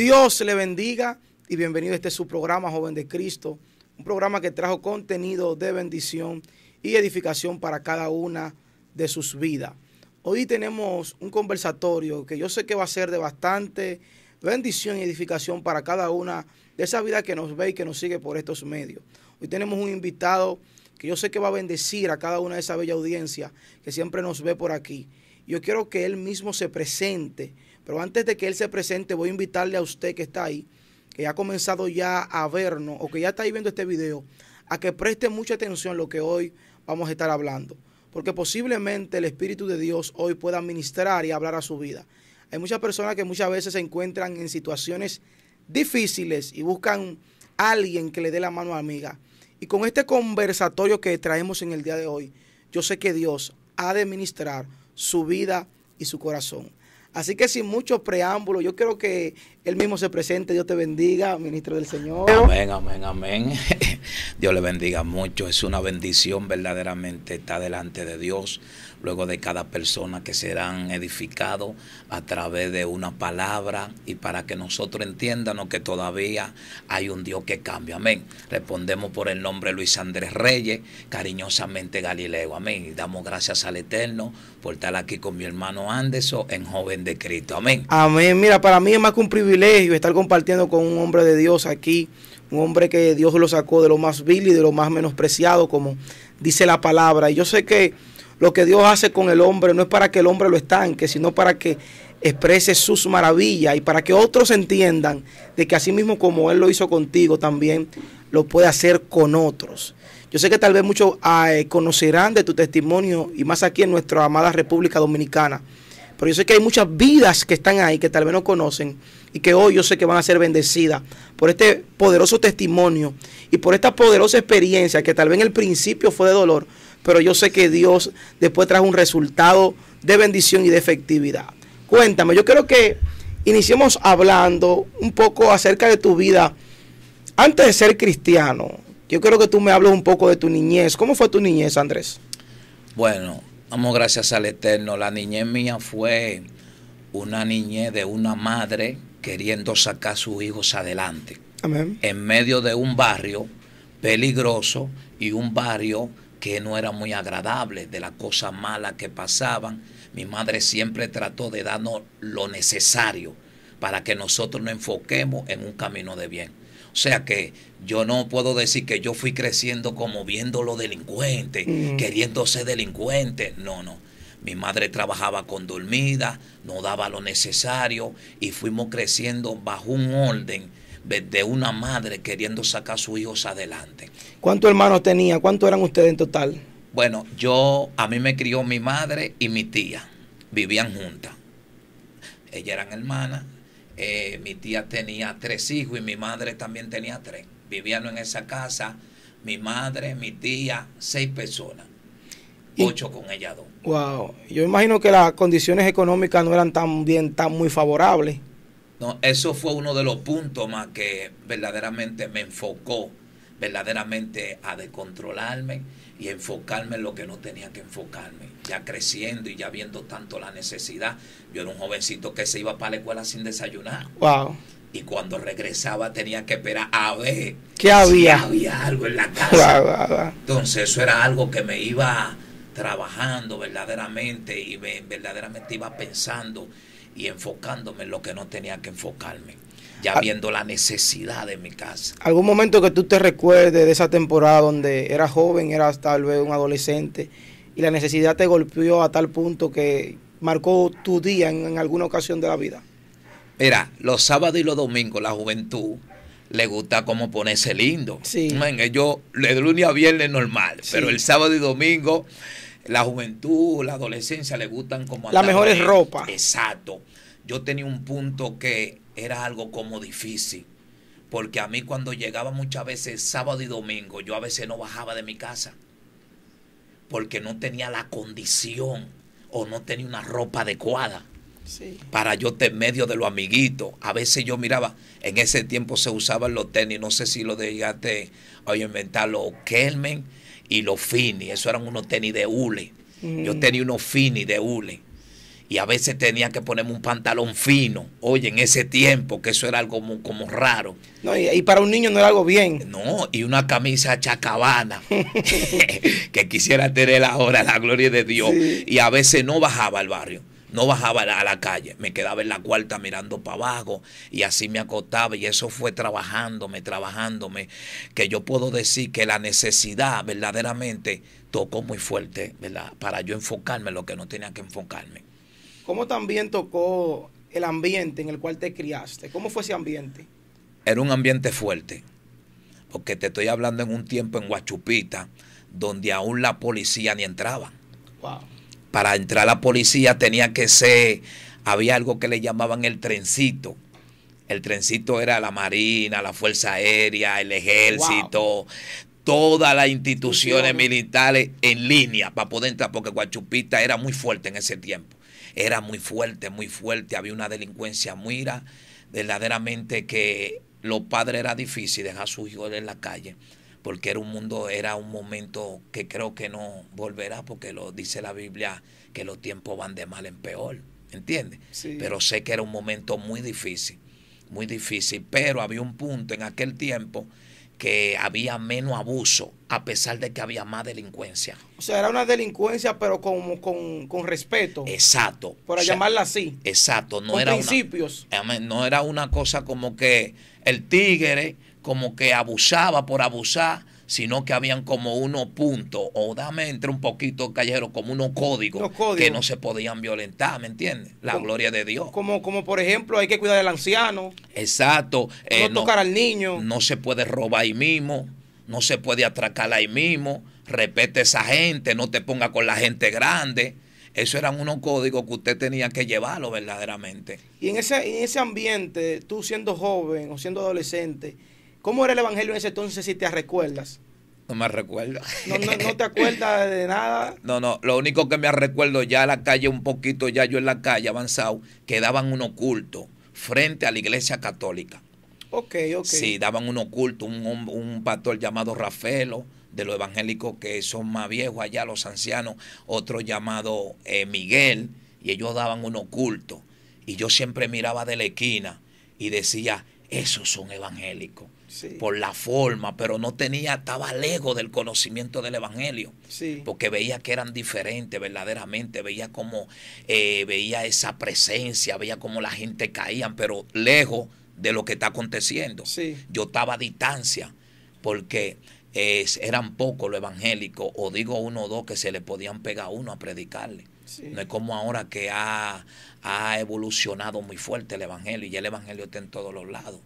Dios le bendiga y bienvenido a este su programa, Joven de Cristo, un programa que trajo contenido de bendición y edificación para cada una de sus vidas. Hoy tenemos un conversatorio que yo sé que va a ser de bastante bendición y edificación para cada una de esas vidas que nos ve y que nos sigue por estos medios. Hoy tenemos un invitado que yo sé que va a bendecir a cada una de esa bella audiencia que siempre nos ve por aquí. Yo quiero que él mismo se presente pero antes de que él se presente, voy a invitarle a usted que está ahí, que ha comenzado ya a vernos o que ya está ahí viendo este video, a que preste mucha atención a lo que hoy vamos a estar hablando. Porque posiblemente el Espíritu de Dios hoy pueda ministrar y hablar a su vida. Hay muchas personas que muchas veces se encuentran en situaciones difíciles y buscan a alguien que le dé la mano amiga. Y con este conversatorio que traemos en el día de hoy, yo sé que Dios ha de ministrar su vida y su corazón. Así que sin muchos preámbulos, yo quiero que él mismo se presente. Dios te bendiga, ministro del Señor. Amén, amén, amén. Dios le bendiga mucho. Es una bendición verdaderamente estar delante de Dios luego de cada persona que serán edificados a través de una palabra y para que nosotros entiendamos que todavía hay un Dios que cambia. Amén. Respondemos por el nombre Luis Andrés Reyes, cariñosamente Galileo. Amén. Y damos gracias al Eterno por estar aquí con mi hermano Anderson en Joven de Cristo. Amén. Amén. Mira, para mí es más que un privilegio estar compartiendo con un hombre de Dios aquí un hombre que Dios lo sacó de lo más vil y de lo más menospreciado, como dice la palabra. Y yo sé que lo que Dios hace con el hombre no es para que el hombre lo estanque, sino para que exprese sus maravillas y para que otros entiendan de que así mismo como Él lo hizo contigo, también lo puede hacer con otros. Yo sé que tal vez muchos ah, eh, conocerán de tu testimonio y más aquí en nuestra amada República Dominicana. Pero yo sé que hay muchas vidas que están ahí que tal vez no conocen y que hoy yo sé que van a ser bendecidas por este poderoso testimonio y por esta poderosa experiencia que tal vez en el principio fue de dolor, pero yo sé que Dios después trajo un resultado de bendición y de efectividad. Cuéntame, yo creo que iniciemos hablando un poco acerca de tu vida antes de ser cristiano. Yo creo que tú me hables un poco de tu niñez. ¿Cómo fue tu niñez, Andrés? Bueno, vamos gracias al Eterno. La niñez mía fue una niñez de una madre queriendo sacar a sus hijos adelante. Amén. En medio de un barrio peligroso y un barrio que no era muy agradable, de las cosas malas que pasaban. Mi madre siempre trató de darnos lo necesario para que nosotros nos enfoquemos en un camino de bien. O sea que yo no puedo decir que yo fui creciendo como viendo delincuente, queriéndose mm. queriendo ser delincuente. No, no. Mi madre trabajaba con dormida, no daba lo necesario y fuimos creciendo bajo un orden de una madre queriendo sacar a sus hijos adelante. ¿Cuántos hermanos tenía? ¿Cuántos eran ustedes en total? Bueno, yo, a mí me crió mi madre y mi tía. Vivían juntas. Ellas eran hermanas. Eh, mi tía tenía tres hijos y mi madre también tenía tres. Vivían en esa casa, mi madre, mi tía, seis personas. ocho con ella dos. Wow. Yo imagino que las condiciones económicas no eran tan bien, tan muy favorables. No, eso fue uno de los puntos más que verdaderamente me enfocó verdaderamente a descontrolarme y enfocarme en lo que no tenía que enfocarme. Ya creciendo y ya viendo tanto la necesidad, yo era un jovencito que se iba para la escuela sin desayunar. Wow. Y cuando regresaba tenía que esperar a ver ¿Qué había? había algo en la casa. Entonces eso era algo que me iba trabajando verdaderamente y verdaderamente iba pensando y enfocándome en lo que no tenía que enfocarme ya viendo la necesidad de mi casa. ¿Algún momento que tú te recuerdes de esa temporada donde eras joven, eras tal vez un adolescente y la necesidad te golpeó a tal punto que marcó tu día en, alguna ocasión de la vida? Mira, los sábados y los domingos la juventud le gusta como ponerse lindo. Sí. Man, yo le de lunes a viernes normal, pero el sábado y domingo la juventud, la adolescencia le gustan como... Las mejores ropa. Exacto. Yo tenía un punto que era algo como difícil. Porque a mí cuando llegaba muchas veces sábado y domingo, yo a veces no bajaba de mi casa. Porque no tenía la condición o no tenía una ropa adecuada. Para yo en medio de los amiguitos. A veces yo miraba, en ese tiempo se usaban los tenis, no sé si lo dejaste a inventar, los Kelmen y los Fini. Eso eran unos tenis de hule. Yo mm. tenía unos Fini de hule y a veces tenía que ponerme un pantalón fino. Oye, en ese tiempo, que eso era algo como, como raro. No, y, para un niño no era algo bien. No, y una camisa chacabana que quisiera tener ahora, la gloria de Dios. Y a veces no bajaba al barrio. No bajaba a la calle, me quedaba en la cuarta mirando para abajo y así me acostaba y eso fue trabajándome, trabajándome, que yo puedo decir que la necesidad verdaderamente tocó muy fuerte, ¿verdad? Para yo enfocarme en lo que no tenía que enfocarme. ¿Cómo también tocó el ambiente en el cual te criaste? ¿Cómo fue ese ambiente? Era un ambiente fuerte, porque te estoy hablando en un tiempo en Huachupita, donde aún la policía ni entraba. Para entrar la policía tenía que ser, había algo que le llamaban el trencito. El trencito era la Marina, la Fuerza Aérea, el Ejército, todas las instituciones militares en línea para poder entrar, porque Guachupita era muy fuerte en ese tiempo era muy fuerte, muy fuerte, había una delincuencia muy ira, verdaderamente que los padres era difícil dejar a sus hijos en la calle, porque era un mundo, era un momento que creo que no volverá, porque lo dice la Biblia, que los tiempos van de mal en peor, ¿entiendes? Sí. Pero sé que era un momento muy difícil, muy difícil, pero había un punto en aquel tiempo que había menos abuso, a pesar de que había más delincuencia. O sea, era una delincuencia, pero con, con, respeto. Exacto. Para llamarla así. Exacto. No con era principios. no era una cosa como que el tigre como que abusaba por abusar, sino que habían como unos puntos, o dame entre un poquito, callejero, como unos códigos, que no se podían violentar, ¿me entiendes? La gloria de Dios. Como, como por ejemplo, hay que cuidar al anciano. Exacto. Eh, no tocar al niño. No se puede robar ahí mismo, no se puede atracar ahí mismo, Repete a esa gente, no te ponga con la gente grande. Eso eran unos códigos que usted tenía que llevarlo verdaderamente. Y en ese, en ese ambiente, tú siendo joven o siendo adolescente, ¿Cómo era el evangelio en ese entonces si te recuerdas? No me recuerdo. No, te acuerdas de nada. No, no, lo único que me recuerdo ya la calle un poquito, ya yo en la calle avanzado, que daban un oculto frente a la iglesia católica. Ok, ok. Sí, daban un oculto, un, pastor llamado Rafaelo de los evangélicos que son más viejos allá, los ancianos, otro llamado eh, Miguel, y ellos daban un oculto. Y yo siempre miraba de la esquina y decía, esos son evangélicos por la forma, pero no tenía, estaba lejos del conocimiento del Evangelio, porque veía que eran diferentes verdaderamente, veía como, eh, veía esa presencia, veía como la gente caían, pero lejos de lo que está aconteciendo. Yo estaba a distancia, porque eran pocos los evangélicos, o digo uno o dos que se le podían pegar a uno a predicarle. No es como ahora que ha, ha, evolucionado muy fuerte el Evangelio y el Evangelio está en todos los lados.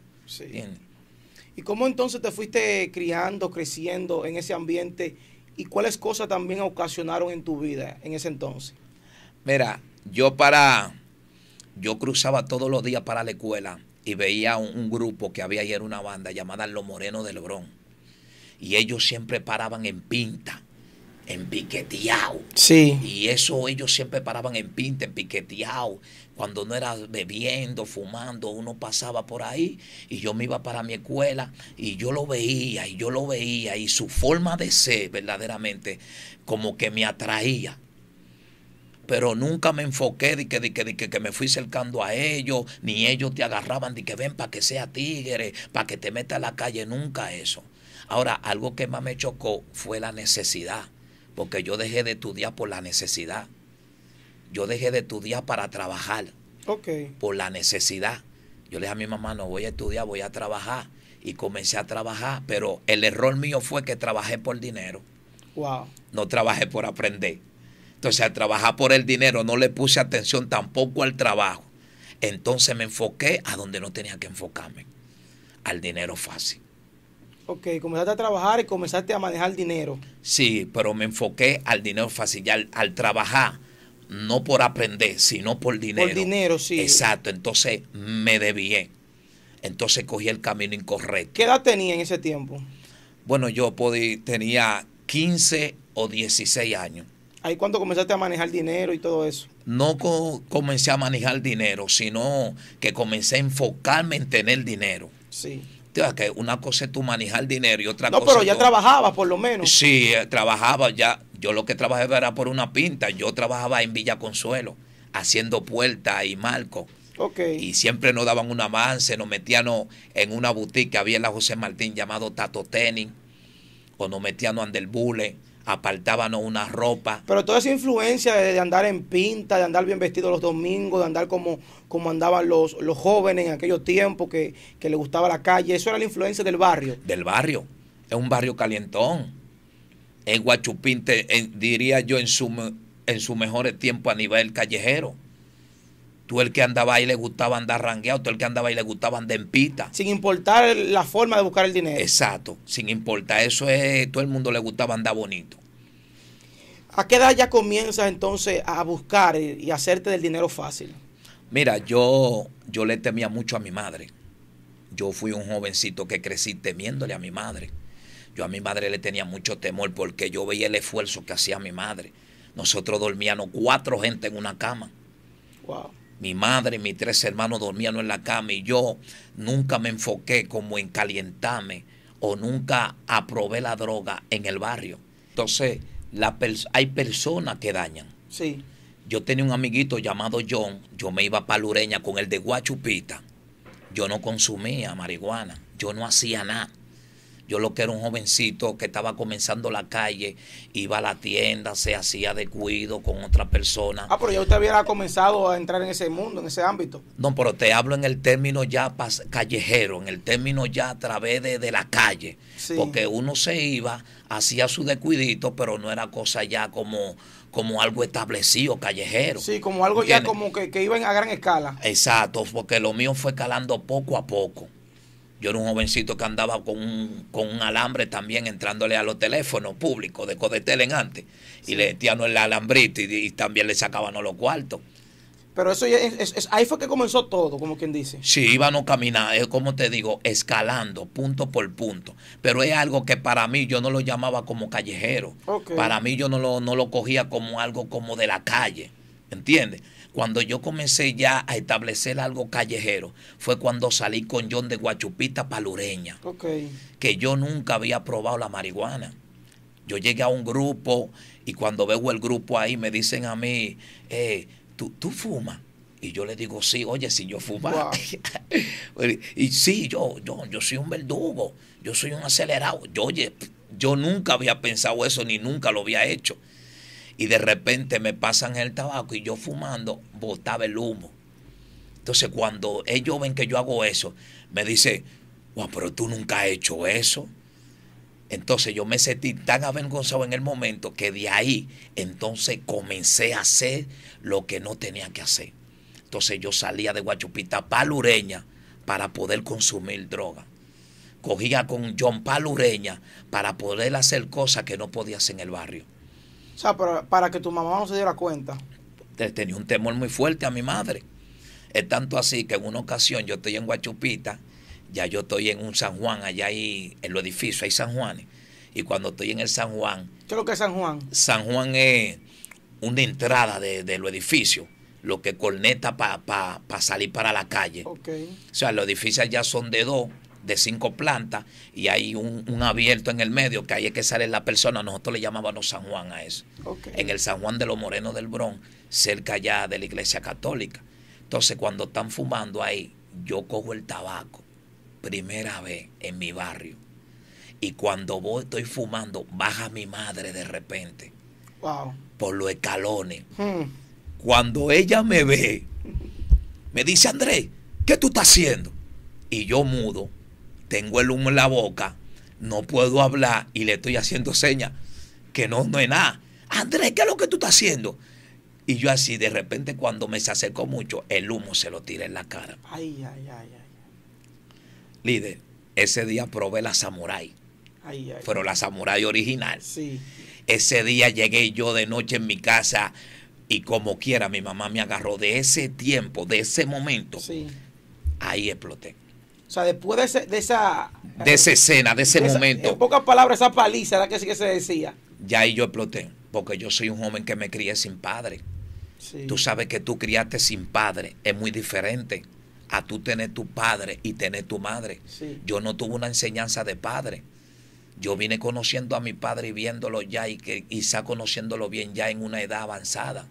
¿Y cómo entonces te fuiste criando, creciendo en ese ambiente? ¿Y cuáles cosas también ocasionaron en tu vida en ese entonces? Mira, yo para, yo cruzaba todos los días para la escuela y veía un, grupo que había ayer una banda llamada Los Morenos del Lebrón. Y ellos siempre paraban en pinta, en piqueteado. Sí. Y eso ellos siempre paraban en pinta, en piqueteado, cuando no era bebiendo, fumando, uno pasaba por ahí y yo me iba para mi escuela y yo lo veía y yo lo veía y su forma de ser verdaderamente como que me atraía. Pero nunca me enfoqué de que, que, me fui cercando a ellos, ni ellos te agarraban de que ven para que sea tigre, para que te meta a la calle, nunca eso. Ahora, algo que más me chocó fue la necesidad, porque yo dejé de estudiar por la necesidad yo dejé de estudiar para trabajar. Ok. Por la necesidad. Yo le dije a mi mamá, no voy a estudiar, voy a trabajar. Y comencé a trabajar, pero el error mío fue que trabajé por dinero. Wow. No trabajé por aprender. Entonces, al trabajar por el dinero, no le puse atención tampoco al trabajo. Entonces me enfoqué a donde no tenía que enfocarme, al dinero fácil. Ok, comenzaste a trabajar y comenzaste a manejar dinero. Sí, pero me enfoqué al dinero fácil. Y al trabajar no por aprender, sino por dinero. Por dinero, sí. Exacto, entonces me debí. Entonces cogí el camino incorrecto. ¿Qué edad tenía en ese tiempo? Bueno, yo podía, tenía 15 o 16 años. ¿Ahí cuándo comenzaste a manejar dinero y todo eso? No comencé a manejar dinero, sino que comencé a enfocarme en tener dinero. Sí que una cosa es tú manejar dinero y otra cosa. No, pero ya trabajaba trabajabas por lo menos. Sí, eh, trabajaba ya. Yo lo que trabajaba era por una pinta. Yo trabajaba en Villa Consuelo, haciendo puertas y marcos. Okay. Y siempre nos daban un avance, nos metían en una boutique que había en la José Martín llamado Tato Tenis, o nos metían en Bule apartábamos una ropa. Pero toda esa influencia de, andar en pinta, de andar bien vestido los domingos, de andar como, como andaban los, los jóvenes en aquellos tiempos que, que les gustaba la calle, eso era la influencia del barrio. Del barrio, es un barrio calientón. En Guachupinte diría yo, en su, en su mejor tiempo a nivel callejero. Tú el que andaba ahí le gustaba andar rangueado, tú el que andaba ahí le gustaba andar en pita. Sin importar la forma de buscar el dinero. Exacto, sin importar. Eso es, todo el mundo le gustaba andar bonito. ¿A qué edad ya comienzas entonces a buscar y hacerte del dinero fácil? Mira, yo, yo le temía mucho a mi madre. Yo fui un jovencito que crecí temiéndole a mi madre. Yo a mi madre le tenía mucho temor porque yo veía el esfuerzo que hacía mi madre. Nosotros dormíamos cuatro gente en una cama. Wow. Mi madre y mis tres hermanos dormían en la cama y yo nunca me enfoqué como en calientarme o nunca aprobé la droga en el barrio. Entonces, la hay personas que dañan. Sí. Yo tenía un amiguito llamado John, yo me iba para Lureña con el de Guachupita. Yo no consumía marihuana, yo no hacía nada. Yo lo que era un jovencito que estaba comenzando la calle, iba a la tienda, se hacía de cuido con otra persona. Ah, pero ya usted había comenzado a entrar en ese mundo, en ese ámbito. No, pero te hablo en el término ya callejero, en el término ya a través de, la calle. Porque uno se iba, hacía su descuidito, pero no era cosa ya como como algo establecido, callejero. Sí, como algo ya como que, iba a gran escala. Exacto, porque lo mío fue calando poco a poco. Yo era un jovencito que andaba con un, alambre también entrándole a los teléfonos públicos de Codetelen antes. Y le metían el alambrito y, también le sacaban los cuartos. Pero eso ahí fue que comenzó todo, como quien dice. Sí, íbamos caminando, eh, como te digo, escalando punto por punto. Pero es algo que para mí yo no lo llamaba como callejero. Para mí yo no lo, no lo cogía como algo como de la calle. ¿Entiendes? Cuando yo comencé ya a establecer algo callejero, fue cuando salí con John de Guachupita Palureña, que yo nunca había probado la marihuana. Yo llegué a un grupo y cuando veo el grupo ahí me dicen a mí, eh, ¿tú, tú fumas? Y yo le digo, sí, oye, si yo fumaba. y sí, yo, yo, yo soy un verdugo, yo soy un acelerado. Yo, oye, yo nunca había pensado eso ni nunca lo había hecho y de repente me pasan el tabaco y yo fumando botaba el humo. Entonces cuando ellos ven que yo hago eso, me dice, guau pero tú nunca has hecho eso. Entonces yo me sentí tan avergonzado en el momento que de ahí entonces comencé a hacer lo que no tenía que hacer. Entonces yo salía de Guachupita Palureña para poder consumir droga. Cogía con John Palureña para poder hacer cosas que no podía hacer en el barrio. O sea, para, que tu mamá no se diera cuenta. Tenía un temor muy fuerte a mi madre. Es tanto así que en una ocasión yo estoy en Guachupita, ya yo estoy en un San Juan, allá ahí en los edificios hay San Juanes. Y cuando estoy en el San Juan. ¿Qué es lo que es San Juan? San Juan es una entrada de, de los edificios, lo que corneta para salir para la calle. O sea, los edificios ya son de dos, de cinco plantas y hay un, abierto en el medio que ahí es que sale la persona. Nosotros le llamábamos San Juan a eso. En el San Juan de los Morenos del Bron, cerca ya de la iglesia católica. Entonces, cuando están fumando ahí, yo cojo el tabaco, primera vez en mi barrio. Y cuando voy, estoy fumando, baja mi madre de repente. Wow. Por los escalones. Hmm. Cuando ella me ve, me dice, Andrés, ¿qué tú estás haciendo? Y yo mudo, tengo el humo en la boca, no puedo hablar y le estoy haciendo señas que no, no es nada. Andrés, ¿qué es lo que tú estás haciendo? Y yo así, de repente, cuando me se acercó mucho, el humo se lo tiré en la cara. Ay, ay, ay, ay. Líder, ese día probé la samurai. Ay, ay. Pero la samurai original. Sí. Ese día llegué yo de noche en mi casa y como quiera mi mamá me agarró de ese tiempo, de ese momento. Sí. Ahí exploté sea, después de, esa... De esa escena, de ese momento. en pocas palabras, esa paliza era que sí que se decía. Ya ahí yo exploté, porque yo soy un joven que me crié sin padre. Tú sabes que tú criaste sin padre, es muy diferente a tú tener tu padre y tener tu madre. Yo no tuve una enseñanza de padre. Yo vine conociendo a mi padre y viéndolo ya y quizá conociéndolo bien ya en una edad avanzada.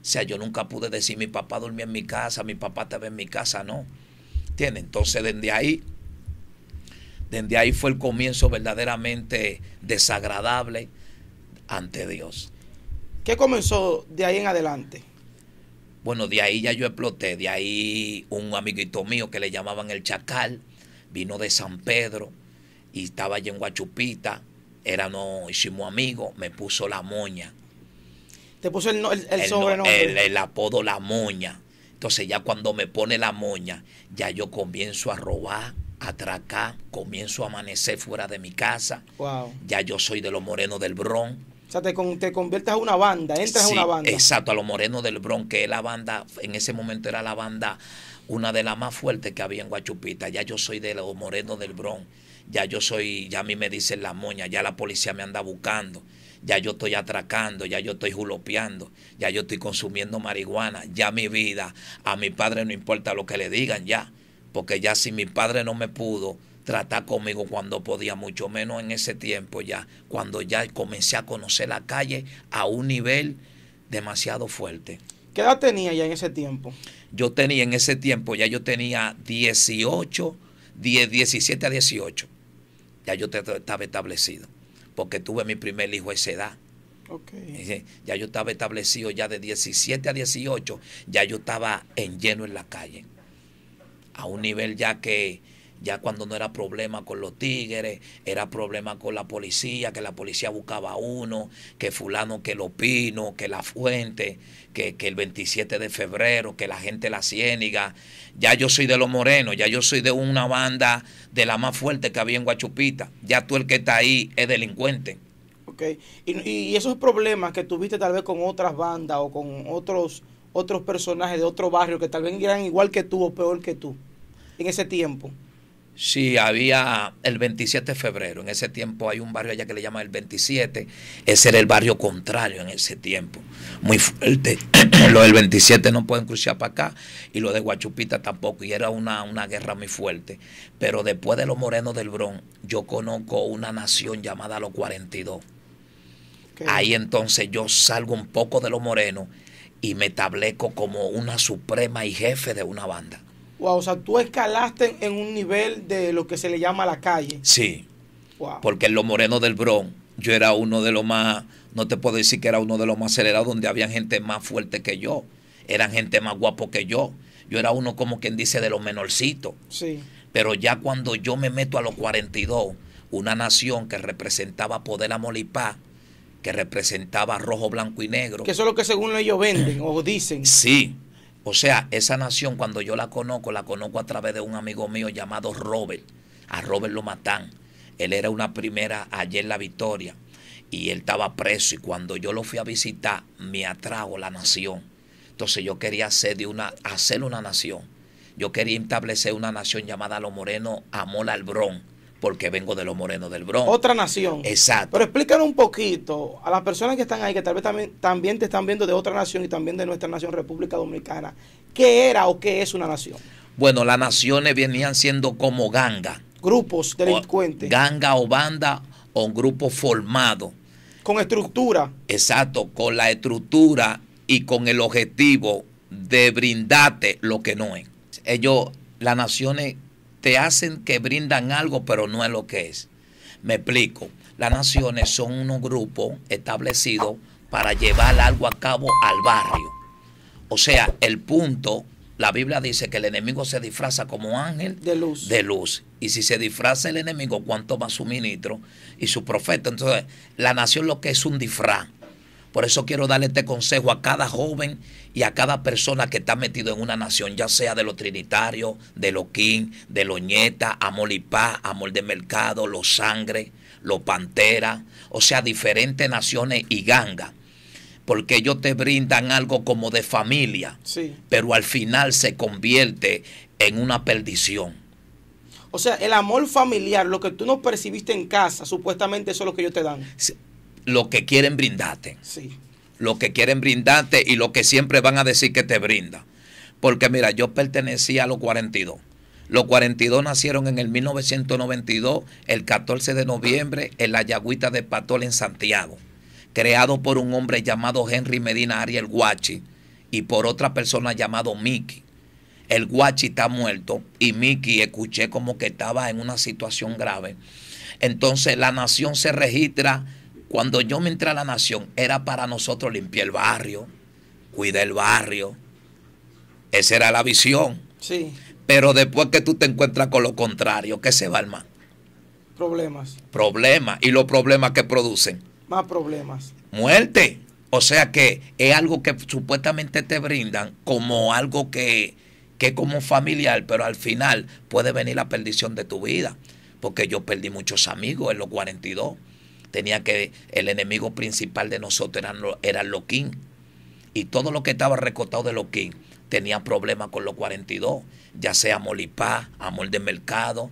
O sea, yo nunca pude decir mi papá dormía en mi casa, mi papá estaba en mi casa, no. Entonces, desde ahí, desde ahí fue el comienzo verdaderamente desagradable ante Dios. ¿Qué comenzó de ahí en adelante? Bueno, de ahí ya yo exploté. De ahí un amiguito mío que le llamaban el Chacal, vino de San Pedro y estaba allí en Guachupita. Era, hicimos amigos, me puso la moña. Te puso el, el, el el apodo La Moña entonces ya cuando me pone la moña, ya yo comienzo a robar, a atracar, comienzo a amanecer fuera de mi casa. Wow. Ya yo soy de los morenos del bron. O sea, te, te conviertes a una banda, entras a una banda. Exacto, a los morenos del bron, que la banda, en ese momento era la banda, una de las más fuertes que había en Guachupita. Ya yo soy de los morenos del bron ya yo soy, ya a mí me dicen la moña ya la policía me anda buscando, ya yo estoy atracando, ya yo estoy julopeando, ya yo estoy consumiendo marihuana, ya mi vida, a mi padre no importa lo que le digan ya, porque ya si mi padre no me pudo tratar conmigo cuando podía, mucho menos en ese tiempo ya, cuando ya comencé a conocer la calle a un nivel demasiado fuerte. ¿Qué edad tenía ya en ese tiempo? Yo tenía en ese tiempo, ya yo tenía 18, 10, 17 a 18 ya yo estaba establecido, porque tuve mi primer hijo a esa edad. Ya yo estaba establecido, ya de 17 a 18, ya yo estaba en lleno en la calle, a un nivel ya que ya cuando no era problema con los tigres, era problema con la policía, que la policía buscaba a uno, que fulano, que lo pino, que la fuente, que, el 27 de febrero, que la gente la ciéniga. Ya yo soy de los morenos, ya yo soy de una banda de la más fuerte que había en Guachupita. Ya tú el que está ahí es delincuente. Ok, y, esos problemas que tuviste tal vez con otras bandas o con otros otros personajes de otro barrio que tal vez eran igual que tú o peor que tú en ese tiempo. Sí, había el 27 de febrero. En ese tiempo hay un barrio allá que le llaman el 27. Ese era el barrio contrario en ese tiempo. Muy fuerte. lo del 27 no pueden cruzar para acá y lo de Guachupita tampoco. Y era una, guerra muy fuerte. Pero después de los morenos del Bron, yo conozco una nación llamada los 42. Ahí entonces yo salgo un poco de los morenos y me establezco como una suprema y jefe de una banda o sea, tú escalaste en un nivel de lo que se le llama la calle. Sí. Porque en los morenos del bron, yo era uno de los más, no te puedo decir que era uno de los más acelerados, donde había gente más fuerte que yo, eran gente más guapo que yo. Yo era uno como quien dice de los menorcitos. Sí. Pero ya cuando yo me meto a los 42, una nación que representaba poder a Molipá, que representaba rojo, blanco y negro. Que eso es lo que según ellos venden o dicen. Sí o sea, esa nación cuando yo la conozco, la conozco a través de un amigo mío llamado Robert. A Robert lo matan. Él era una primera ayer en la victoria y él estaba preso y cuando yo lo fui a visitar me atrajo la nación. Entonces yo quería hacer, de una, hacer una nación. Yo quería establecer una nación llamada Los Morenos Amor Albrón porque vengo de los morenos del Bronx. Otra nación. Exacto. Pero explícanos un poquito a las personas que están ahí, que tal vez también, también te están viendo de otra nación y también de nuestra nación, República Dominicana, ¿qué era o qué es una nación? Bueno, las naciones venían siendo como ganga. Grupos delincuentes. ganga o banda o un grupo formado. Con estructura. Exacto, con la estructura y con el objetivo de brindarte lo que no es. Ellos, las naciones te hacen que brindan algo, pero no es lo que es. Me explico. Las naciones son unos grupos establecidos para llevar algo a cabo al barrio. O sea, el punto, la Biblia dice que el enemigo se disfraza como ángel de luz. De luz. Y si se disfraza el enemigo, ¿cuánto más su ministro y su profeta? Entonces, la nación lo que es un disfraz. Por eso quiero darle este consejo a cada joven y a cada persona que está metido en una nación, ya sea de los trinitarios, de los king, de los ñeta, amor y paz, amor de mercado, los sangre, los pantera, o sea, diferentes naciones y gangas porque ellos te brindan algo como de familia, pero al final se convierte en una perdición. O sea, el amor familiar, lo que tú no percibiste en casa, supuestamente eso es lo que ellos te dan lo que quieren brindarte. Sí. Lo que quieren brindarte y lo que siempre van a decir que te brinda. Porque mira, yo pertenecía a los 42. Los 42 nacieron en el 1992, el 14 de noviembre, en la Yagüita de Patol en Santiago, creado por un hombre llamado Henry Medina Ariel Guachi y por otra persona llamado Mickey. El Guachi está muerto y Mickey escuché como que estaba en una situación grave. Entonces la nación se registra cuando yo me entré a la nación, era para nosotros limpiar el barrio, cuidar el barrio. Esa era la visión. Sí. Pero después que tú te encuentras con lo contrario, ¿qué se va, al mar? Problemas. Problemas. ¿Y los problemas que producen? Más problemas. Muerte. O sea que es algo que supuestamente te brindan como algo que, que como familiar, pero al final puede venir la perdición de tu vida. Porque yo perdí muchos amigos en los 42 tenía que, el enemigo principal de nosotros era Loquín. Y todo lo que estaba recotado de Loquín tenía problemas con los 42, ya sea Molipá, Amor del Mercado,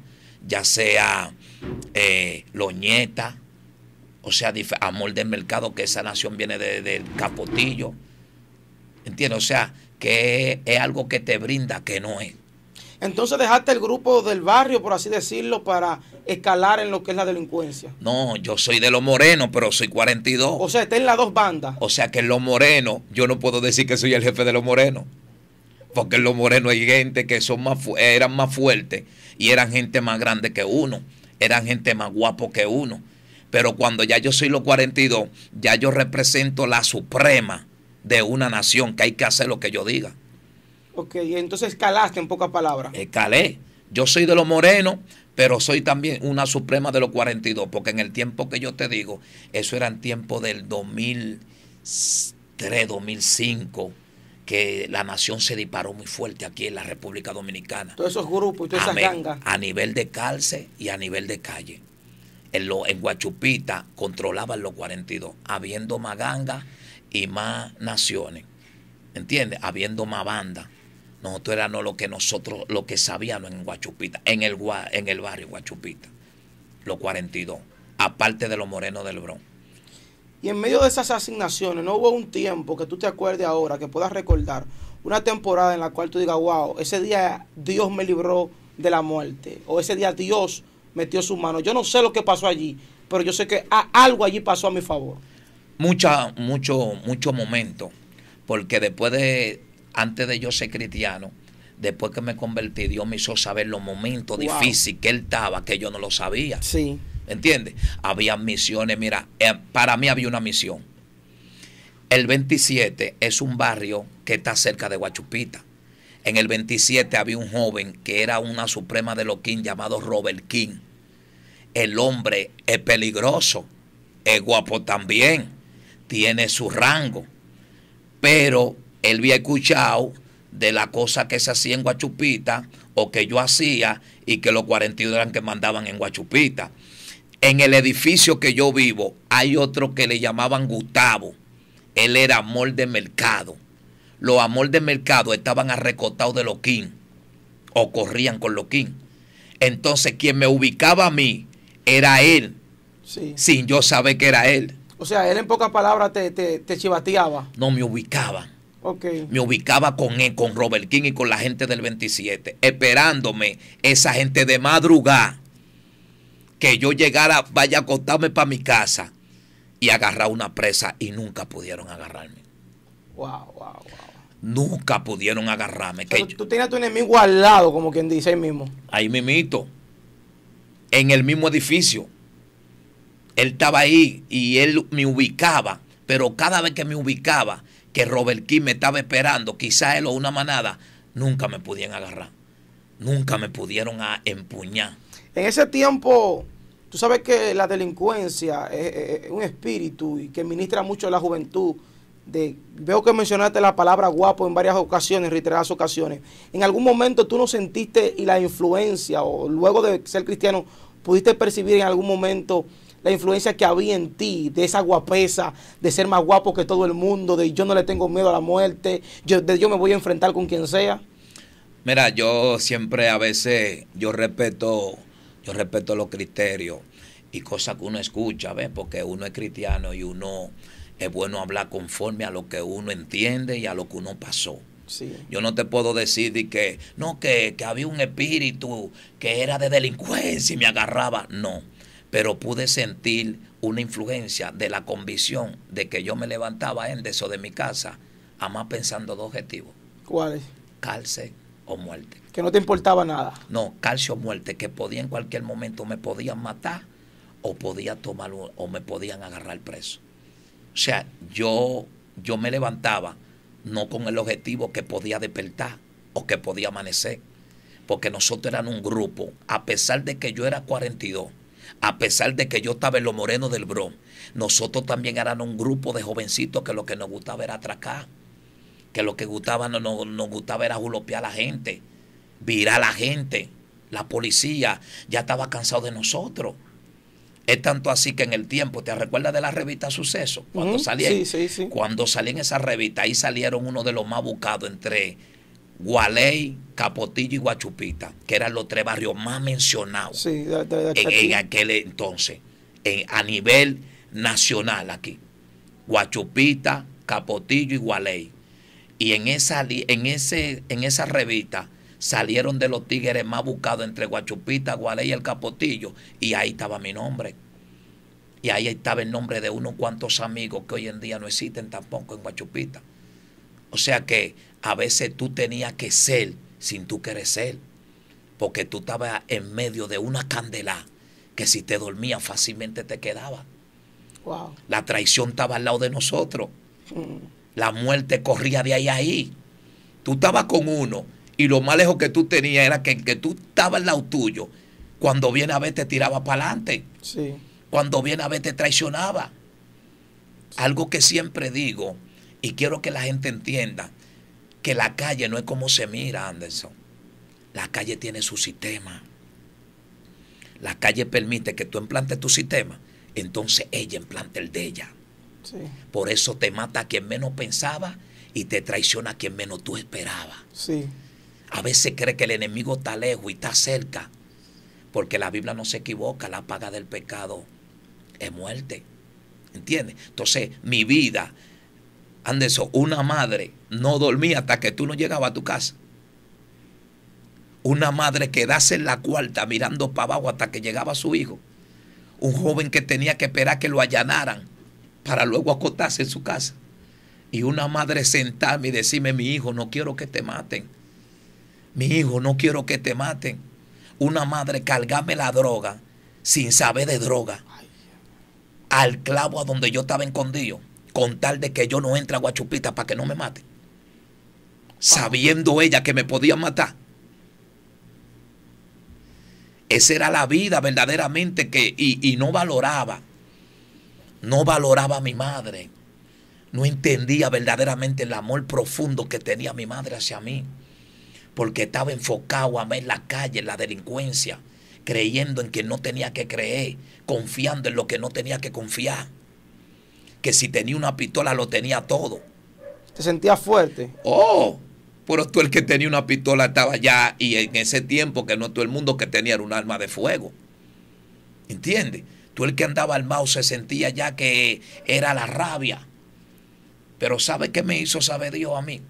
ya sea eh, Loñeta, o sea, Amor del Mercado, que esa nación viene del Capotillo. ¿Entiendes? O sea, que es algo que te brinda que no es. Entonces dejaste el grupo del barrio, por así decirlo, para escalar en lo que es la delincuencia. No, yo soy de los morenos, pero soy 42. O sea, está en las dos bandas. O sea que en los morenos, yo no puedo decir que soy el jefe de los morenos. Porque en los morenos hay gente que son más eran más fuertes y eran gente más grande que uno. Eran gente más guapo que uno. Pero cuando ya yo soy los 42, ya yo represento la suprema de una nación, que hay que hacer lo que yo diga. Ok, entonces escalaste en pocas palabras. Escalé. Yo soy de los morenos, pero soy también una suprema de los 42, porque en el tiempo que yo te digo, eso era en tiempo del 2003, 2005 que la nación se disparó muy fuerte aquí en la República Dominicana. Todos esos grupos, y todas esas gangas. A nivel de cárcel y a nivel de calle. En, lo, Guachupita controlaban los 42, habiendo más gangas y más naciones. ¿Entiendes? Habiendo más bandas. Nosotros éramos lo que nosotros, lo que sabíamos en Guachupita, en el, en el barrio Guachupita, los 42, aparte de los morenos del Bron. Y en medio de esas asignaciones, ¿no hubo un tiempo que tú te acuerdes ahora, que puedas recordar, una temporada en la cual tú digas, wow, ese día Dios me libró de la muerte, o ese día Dios metió su mano? Yo no sé lo que pasó allí, pero yo sé que algo allí pasó a mi favor. Mucha, mucho, mucho momento, porque después de antes de yo ser cristiano, después que me convertí, Dios me hizo saber los momentos difíciles que él estaba, que yo no lo sabía. Sí. ¿Entiendes? Había misiones, mira, eh, para mí había una misión. El 27 es un barrio que está cerca de Guachupita. En el 27 había un joven que era una suprema de los King llamado Robert King. El hombre es peligroso, es guapo también, tiene su rango, pero él había escuchado de la cosa que se hacía en Guachupita o que yo hacía y que los 42 eran que mandaban en Guachupita. En el edificio que yo vivo hay otro que le llamaban Gustavo. Él era amor de mercado. Los amor de mercado estaban arrecotados de loquín o corrían con loquín. Entonces quien me ubicaba a mí era él, sí. sin yo saber que era él. O sea, él en pocas palabras te, te, te chivateaba. No me ubicaba me ubicaba con él, con Robert King y con la gente del 27, esperándome esa gente de madrugada que yo llegara, vaya a acostarme para mi casa y agarrar una presa y nunca pudieron agarrarme. Wow, wow, wow. Nunca pudieron agarrarme. tú tienes a tu enemigo al lado, como quien dice ahí mismo. Ahí mismo. En el mismo edificio. Él estaba ahí y él me ubicaba, pero cada vez que me ubicaba, que Robert King me estaba esperando, quizás él o una manada, nunca me pudieron agarrar. Nunca me pudieron a empuñar. En ese tiempo, tú sabes que la delincuencia es, un espíritu y que ministra mucho a la juventud. De, veo que mencionaste la palabra guapo en varias ocasiones, reiteradas ocasiones. ¿En algún momento tú no sentiste la influencia o luego de ser cristiano pudiste percibir en algún momento la influencia que había en ti, de esa guapesa, de ser más guapo que todo el mundo, de yo no le tengo miedo a la muerte, yo, de yo me voy a enfrentar con quien sea? Mira, yo siempre a veces, yo respeto, yo respeto los criterios y cosas que uno escucha, ¿ves? Porque uno es cristiano y uno es bueno hablar conforme a lo que uno entiende y a lo que uno pasó. Sí. Yo no te puedo decir de que, no, que, que había un espíritu que era de delincuencia y me agarraba. No pero pude sentir una influencia de la convicción de que yo me levantaba en eso de mi casa, además pensando dos objetivos. ¿Cuáles? Calce o muerte. Que no te importaba nada. No, calce o muerte, que podía en cualquier momento me podían matar o podía tomar o me podían agarrar preso. O sea, yo, yo me levantaba no con el objetivo que podía despertar o que podía amanecer, porque nosotros eran un grupo, a pesar de que yo era 42 a pesar de que yo estaba en los morenos del bron, nosotros también éramos un grupo de jovencitos que lo que nos gustaba era atracar, que lo que gustaba, nos gustaba era julopear a la gente, virar a la gente. La policía ya estaba cansado de nosotros. Es tanto así que en el tiempo, ¿te recuerdas de la revista Suceso? Cuando sí, sí, sí. cuando salían esa revista, ahí salieron uno de los más buscados entre Gualey, Capotillo y Guachupita, que eran los tres barrios más mencionados en, aquel entonces, a nivel nacional aquí. Guachupita, Capotillo y Gualey. Y en esa, en, ese, en esa revista salieron de los tigres más buscados entre Guachupita, Gualey y el Capotillo. Y ahí estaba mi nombre. Y ahí estaba el nombre de unos cuantos amigos que hoy en día no existen tampoco en Guachupita. O sea que a veces tú tenías que ser sin tú querer ser, porque tú estabas en medio de una candela que si te dormía fácilmente te quedaba. La traición estaba al lado de nosotros. Hmm. La muerte corría de ahí a ahí. Tú estabas con uno y lo más lejos que tú tenías era que que tú estabas al lado tuyo, cuando viene a ver te tiraba para adelante. Cuando viene a ver te traicionaba. Algo que siempre digo y quiero que la gente entienda que la calle no es como se mira, Anderson. La calle tiene su sistema. La calle permite que tú implantes tu sistema, entonces ella implanta el de ella. Por eso te mata a quien menos pensaba y te traiciona a quien menos tú esperabas. A veces cree que el enemigo está lejos y está cerca, porque la Biblia no se equivoca, la paga del pecado es muerte. ¿Entiendes? Entonces, mi vida eso una madre no dormía hasta que tú no llegabas a tu casa. Una madre quedase en la cuarta mirando para abajo hasta que llegaba su hijo. Un joven que tenía que esperar que lo allanaran para luego acostarse en su casa. Y una madre sentarme y decirme, mi hijo, no quiero que te maten. Mi hijo, no quiero que te maten. Una madre cargarme la droga sin saber de droga. Al clavo a donde yo estaba escondido con tal de que yo no entre a Guachupita para que no me mate. Ah. Sabiendo ella que me podía matar. Esa era la vida verdaderamente que, y, y no valoraba. No valoraba a mi madre. No entendía verdaderamente el amor profundo que tenía mi madre hacia mí. Porque estaba enfocado a ver la calle, en la delincuencia, creyendo en que no tenía que creer, confiando en lo que no tenía que confiar que si tenía una pistola lo tenía todo. ¿Te sentías fuerte? Oh, pero tú el que tenía una pistola estaba ya y en ese tiempo que no todo el mundo que tenía era un arma de fuego. ¿Entiendes? Tú el que andaba armado se sentía ya que era la rabia. Pero ¿sabe qué me hizo saber Dios a mí?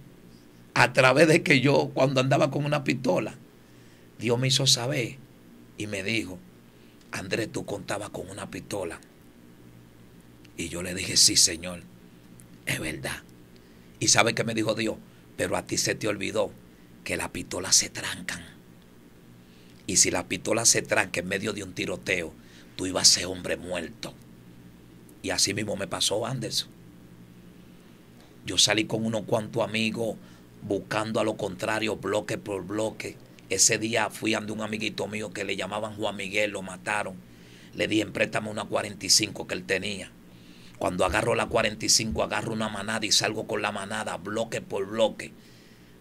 A través de que yo cuando andaba con una pistola, Dios me hizo saber y me dijo, Andrés, tú contabas con una pistola y yo le dije, sí, Señor, es verdad. ¿Y sabe qué me dijo Dios? Pero a ti se te olvidó que las pistolas se trancan. Y si la pistola se tranca en medio de un tiroteo, tú ibas a ser hombre muerto. Y así mismo me pasó Anderson. Yo salí con unos cuantos amigos buscando a lo contrario, bloque por bloque. Ese día fui ante un amiguito mío que le llamaban Juan Miguel, lo mataron. Le dije, préstame una 45 que él tenía. Cuando agarro la 45, agarro una manada y salgo con la manada, bloque por bloque,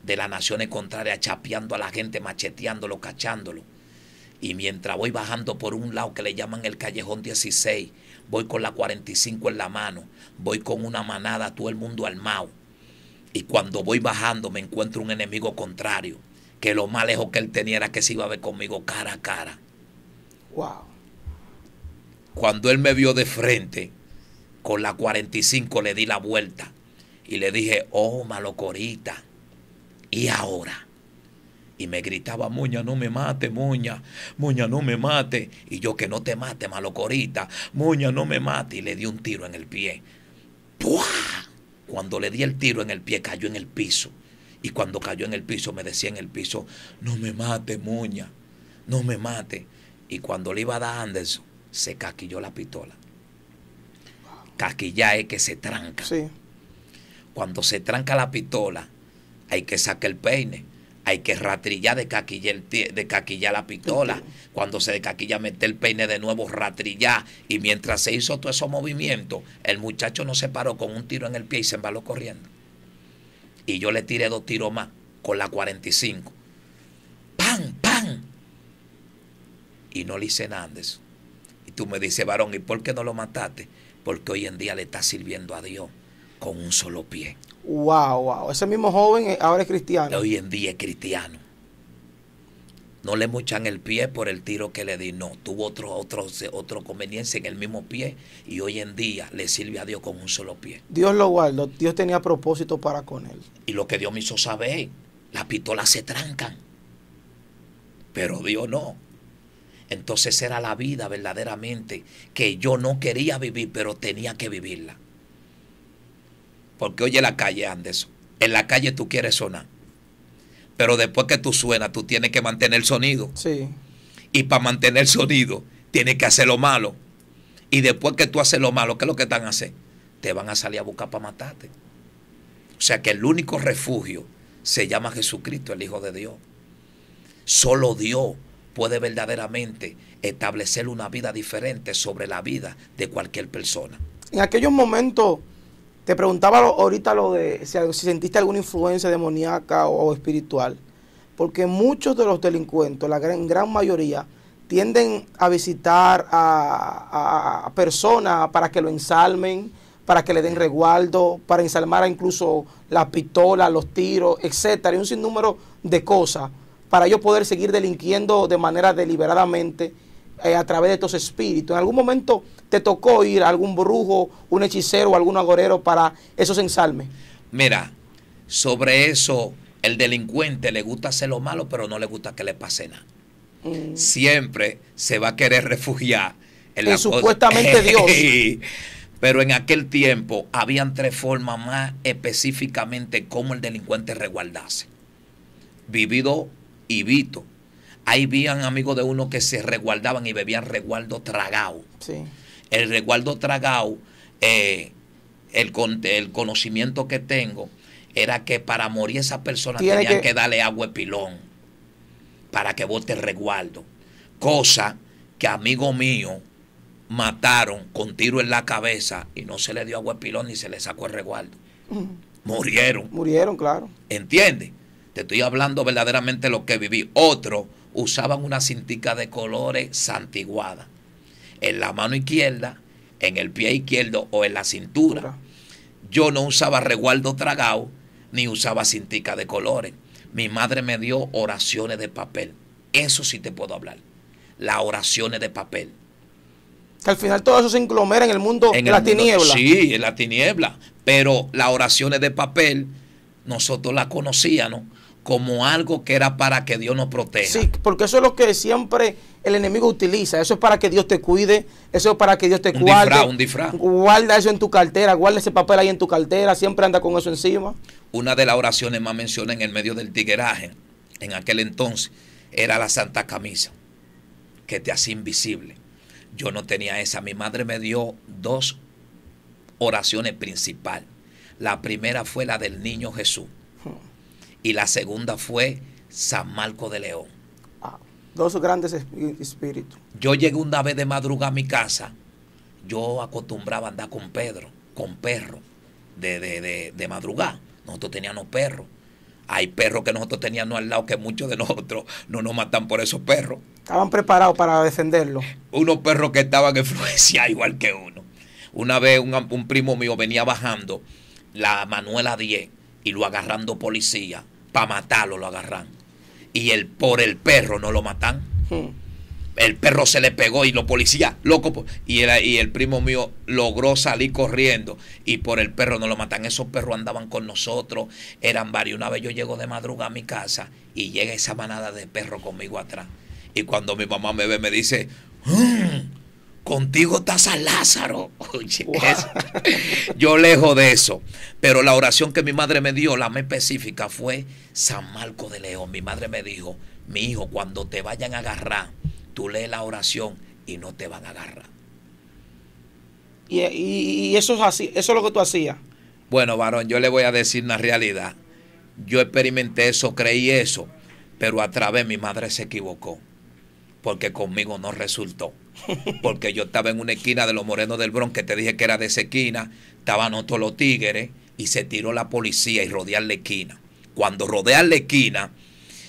de las naciones contrarias, chapeando a la gente, macheteándolo, cachándolo. Y mientras voy bajando por un lado que le llaman el callejón 16, voy con la 45 en la mano, voy con una manada, todo el mundo armado. Y cuando voy bajando me encuentro un enemigo contrario, que lo más lejos que él tenía era que se iba a ver conmigo cara a cara. Wow. Cuando él me vio de frente, con la 45 le di la vuelta y le dije, oh, malocorita, ¿y ahora? Y me gritaba, Muña, no me mate, Muña, Muña, no me mate. Y yo que no te mate, malocorita, Muña, no me mate. Y le di un tiro en el pie. Cuando le di el tiro en el pie, cayó en el piso. Y cuando cayó en el piso, me decía en el piso, no me mate, Muña, no me mate. Y cuando le iba a dar Anderson, se caquilló la pistola ya es que se tranca. Sí. Cuando se tranca la pistola, hay que sacar el peine. Hay que ratrillar de caquillar, de la pistola. Cuando se decaquilla, mete el peine de nuevo, ratrillar. Y mientras se hizo todo esos movimiento... el muchacho no se paró con un tiro en el pie y se embaló corriendo. Y yo le tiré dos tiros más con la 45. ¡Pam, pam! Y no le hice nada de eso. Y tú me dices, varón, ¿y por qué no lo mataste? porque hoy en día le está sirviendo a Dios con un solo pie. Wow, wow. Ese mismo joven eh, ahora es cristiano. Hoy en día es cristiano. No le muchan el pie por el tiro que le di, no. Tuvo otro, otro, otro conveniencia en el mismo pie y hoy en día le sirve a Dios con un solo pie. Dios lo guardó, Dios tenía propósito para con él. Y lo que Dios me hizo saber, las pistolas se trancan, pero Dios no. Entonces era la vida verdaderamente que yo no quería vivir, pero tenía que vivirla. Porque oye la calle, Anderson. En la calle tú quieres sonar. Pero después que tú suenas, tú tienes que mantener el sonido. Sí. Y para mantener el sonido, tienes que hacer lo malo. Y después que tú haces lo malo, ¿qué es lo que están a hacer? Te van a salir a buscar para matarte. O sea que el único refugio se llama Jesucristo, el Hijo de Dios. Solo Dios puede verdaderamente establecer una vida diferente sobre la vida de cualquier persona. En aquellos momentos, te preguntaba ahorita lo de si, sentiste alguna influencia demoníaca o, espiritual, porque muchos de los delincuentes, la gran, mayoría, tienden a visitar a, personas para que lo ensalmen, para que le den resguardo, para ensalmar incluso las pistolas, los tiros, etcétera, y un sinnúmero de cosas para yo poder seguir delinquiendo de manera deliberadamente eh, a través de estos espíritus. En algún momento te tocó ir a algún brujo, un hechicero, o algún agorero para esos ensalmes. Mira, sobre eso el delincuente le gusta hacer lo malo, pero no le gusta que le pase nada. Mm. Siempre se va a querer refugiar en, supuestamente Dios. Pero en aquel tiempo habían tres formas más específicamente cómo el delincuente resguardarse. Vivido Ahí habían amigos de uno que se resguardaban y bebían resguardo tragado. El resguardo tragado, eh, el, el conocimiento que tengo era que para morir esa persona, tenían que... darle agua de pilón para que bote el resguardo. Cosa que amigo mío mataron con tiro en la cabeza y no se le dio agua de pilón ni se le sacó el resguardo. Mm. Murieron. Murieron, claro. ¿Entiendes? Te estoy hablando verdaderamente lo que viví. Otros usaban una cintica de colores santiguada. En la mano izquierda, en el pie izquierdo o en la cintura. Yo no usaba reguardo tragado ni usaba cintica de colores. Mi madre me dio oraciones de papel. Eso sí te puedo hablar. Las oraciones de papel. al final todo eso se englomera en el mundo en la tiniebla. Sí, en la tiniebla. Pero las oraciones de papel, nosotros las conocíamos como algo que era para que Dios nos proteja. Sí, porque eso es lo que siempre el enemigo utiliza. Eso es para que Dios te cuide, eso es para que Dios te un guarde. Disfraz, un disfraz. Guarda eso en tu cartera, guarda ese papel ahí en tu cartera, siempre anda con eso encima. Una de las oraciones más mencionadas en el medio del tigueraje, en aquel entonces, era la Santa Camisa, que te hace invisible. Yo no tenía esa. Mi madre me dio dos oraciones principales. La primera fue la del niño Jesús y la segunda fue San Marco de León. dos grandes espíritus. Yo llegué una vez de madrugada a mi casa. Yo acostumbraba a andar con Pedro, con perro, de, de, de, madrugada. Nosotros teníamos perros. Hay perros que nosotros teníamos al lado que muchos de nosotros no nos matan por esos perros. Estaban preparados para defenderlo. Unos perros que estaban en Florencia igual que uno. Una vez un, un primo mío venía bajando la Manuela 10 y lo agarrando policía para matarlo lo agarran. Y el, por el perro no lo matan. Hmm. El perro se le pegó y los policías, loco. Y el, y el primo mío logró salir corriendo y por el perro no lo matan. Esos perros andaban con nosotros, eran varios. Una vez yo llego de madrugada a mi casa y llega esa manada de perros conmigo atrás. Y cuando mi mamá me ve, me dice, hmm, Contigo estás a Lázaro. yo lejos de eso. Pero la oración que mi madre me dio, la más específica, fue San Marco de León. Mi madre me dijo, mi hijo, cuando te vayan a agarrar, tú lees la oración y no te van a agarrar. Y, y eso es así, eso es lo que tú hacías. Bueno, varón, yo le voy a decir una realidad. Yo experimenté eso, creí eso, pero a través mi madre se equivocó porque conmigo no resultó. Porque yo estaba en una esquina de los Morenos del Bronx, que te dije que era de esa esquina, estaban otros los tigres, y se tiró la policía y rodear la esquina. Cuando rodea la esquina,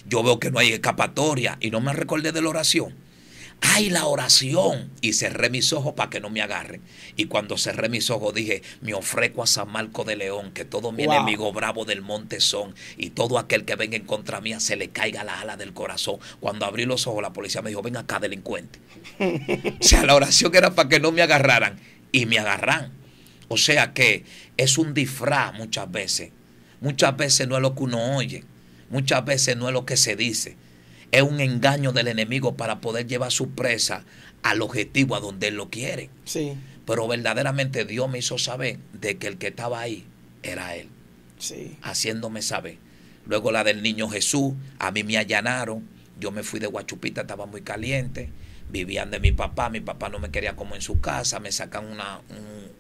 yo veo que no hay escapatoria y no me recordé de la oración hay la oración. Y cerré mis ojos para que no me agarren. Y cuando cerré mis ojos dije, me ofrezco a San Marco de León, que todo mi enemigo bravo del monte son, y todo aquel que venga en contra mía se le caiga la ala del corazón. Cuando abrí los ojos, la policía me dijo, ven acá, delincuente. o sea, la oración era para que no me agarraran. Y me agarran. O sea que es un disfraz muchas veces. Muchas veces no es lo que uno oye. Muchas veces no es lo que se dice es un engaño del enemigo para poder llevar su presa al objetivo a donde él lo quiere. Sí. Pero verdaderamente Dios me hizo saber de que el que estaba ahí era él. Sí. Haciéndome saber. Luego la del niño Jesús, a mí me allanaron. Yo me fui de Guachupita, estaba muy caliente. Vivían de mi papá, mi papá no me quería como en su casa, me sacan una,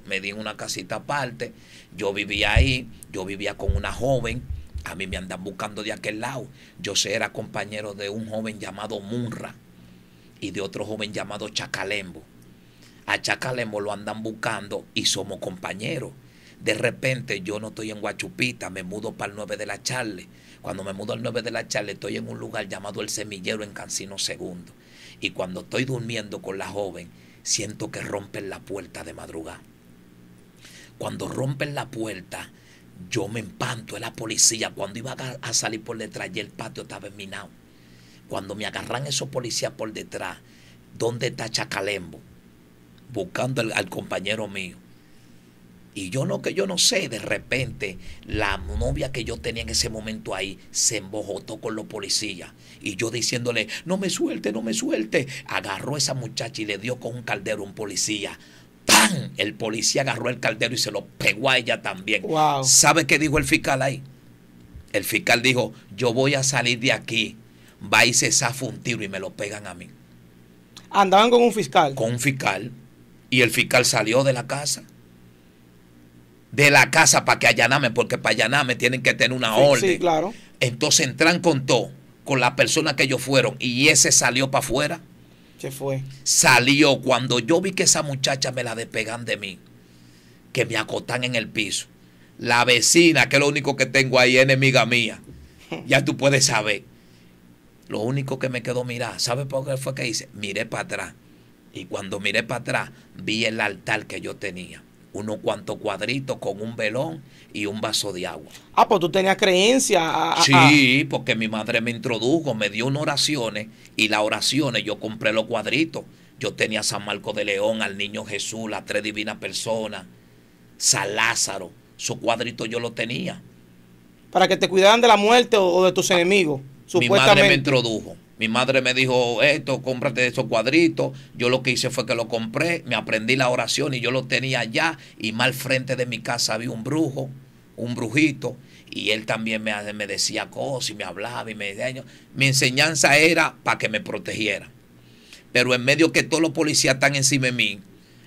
me di una casita aparte. Yo vivía ahí, yo vivía con una joven a mí me andan buscando de aquel lado. Yo sé, era compañero de un joven llamado Munra y de otro joven llamado Chacalembo. A Chacalembo lo andan buscando y somos compañeros. De repente yo no estoy en Guachupita, me mudo para el 9 de la Charle. Cuando me mudo al 9 de la Charle estoy en un lugar llamado El Semillero en Cancino Segundo. Y cuando estoy durmiendo con la joven, siento que rompen la puerta de madrugada. Cuando rompen la puerta, yo me empanto es la policía. Cuando iba a salir por detrás, ya el patio estaba minado. Cuando me agarran esos policías por detrás, ¿dónde está Chacalembo? Buscando al, compañero mío. Y yo no, que yo no sé, de repente la novia que yo tenía en ese momento ahí se embojotó con los policías. Y yo diciéndole, no me suelte, no me suelte. Agarró a esa muchacha y le dio con un caldero a un policía. ¡Pam! El policía agarró el caldero y se lo pegó a ella también. ¿Sabe qué dijo el fiscal ahí? El fiscal dijo, yo voy a salir de aquí. Va y se zafa un tiro y me lo pegan a mí. Andaban con un fiscal. Con un fiscal. Y el fiscal salió de la casa. De la casa para que allaname, porque para allaname tienen que tener una orden. Sí, claro. Entonces entran con todo, con la persona que ellos fueron, y ese salió para afuera fue. Salió cuando yo vi que esa muchacha me la despegan de mí, que me acotan en el piso. La vecina, que es lo único que tengo ahí, enemiga mía. Ya tú puedes saber. Lo único que me quedó mirar, ¿sabes por qué fue que hice? Miré para atrás. Y cuando miré para atrás, vi el altar que yo tenía unos cuantos cuadritos con un velón y un vaso de agua. Ah, pues tú tenías creencia. sí, porque mi madre me introdujo, me dio unas oraciones y las oraciones yo compré los cuadritos. Yo tenía San Marco de León, al Niño Jesús, las tres divinas personas, San Lázaro, su cuadrito yo lo tenía. Para que te cuidaran de la muerte o de tus ah, enemigos, Mi madre me introdujo. Mi madre me dijo esto, cómprate esos cuadritos. Yo lo que hice fue que lo compré, me aprendí la oración y yo lo tenía allá. Y mal frente de mi casa había un brujo, un brujito. Y él también me, me decía cosas y me hablaba y me decía. Mi enseñanza era para que me protegiera. Pero en medio que todos los policías están encima de mí,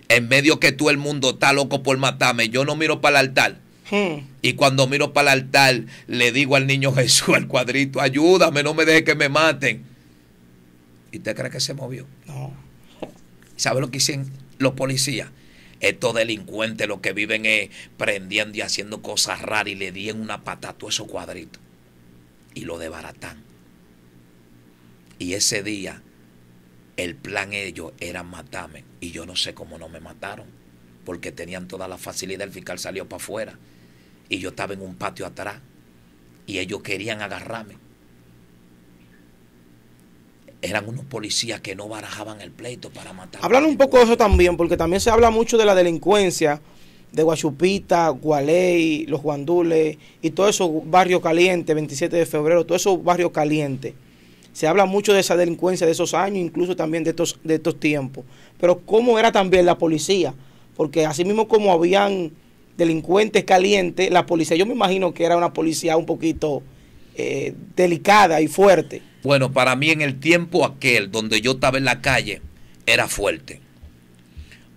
en medio que todo el mundo está loco por matarme, yo no miro para el altar. Hmm. Y cuando miro para el altar, le digo al niño Jesús, al cuadrito, ayúdame, no me deje que me maten. ¿Y usted cree que se movió? No. ¿Sabe lo que hicieron los policías? Estos delincuentes lo que viven es prendiendo y haciendo cosas raras y le di una pata a todos esos cuadritos. Y lo Baratán. Y ese día, el plan ellos era matarme. Y yo no sé cómo no me mataron. Porque tenían toda la facilidad. El fiscal salió para afuera. Y yo estaba en un patio atrás. Y ellos querían agarrarme eran unos policías que no barajaban el pleito para matar. Hablan un poco de eso también, porque también se habla mucho de la delincuencia de Guachupita, Gualey, Los Guandules y todo eso, Barrio Caliente, 27 de febrero, Todo eso, Barrio Caliente Se habla mucho de esa delincuencia de esos años, incluso también de estos, de estos tiempos. Pero cómo era también la policía, porque así mismo como habían delincuentes calientes, la policía, yo me imagino que era una policía un poquito eh, delicada y fuerte. Bueno, para mí en el tiempo aquel donde yo estaba en la calle era fuerte.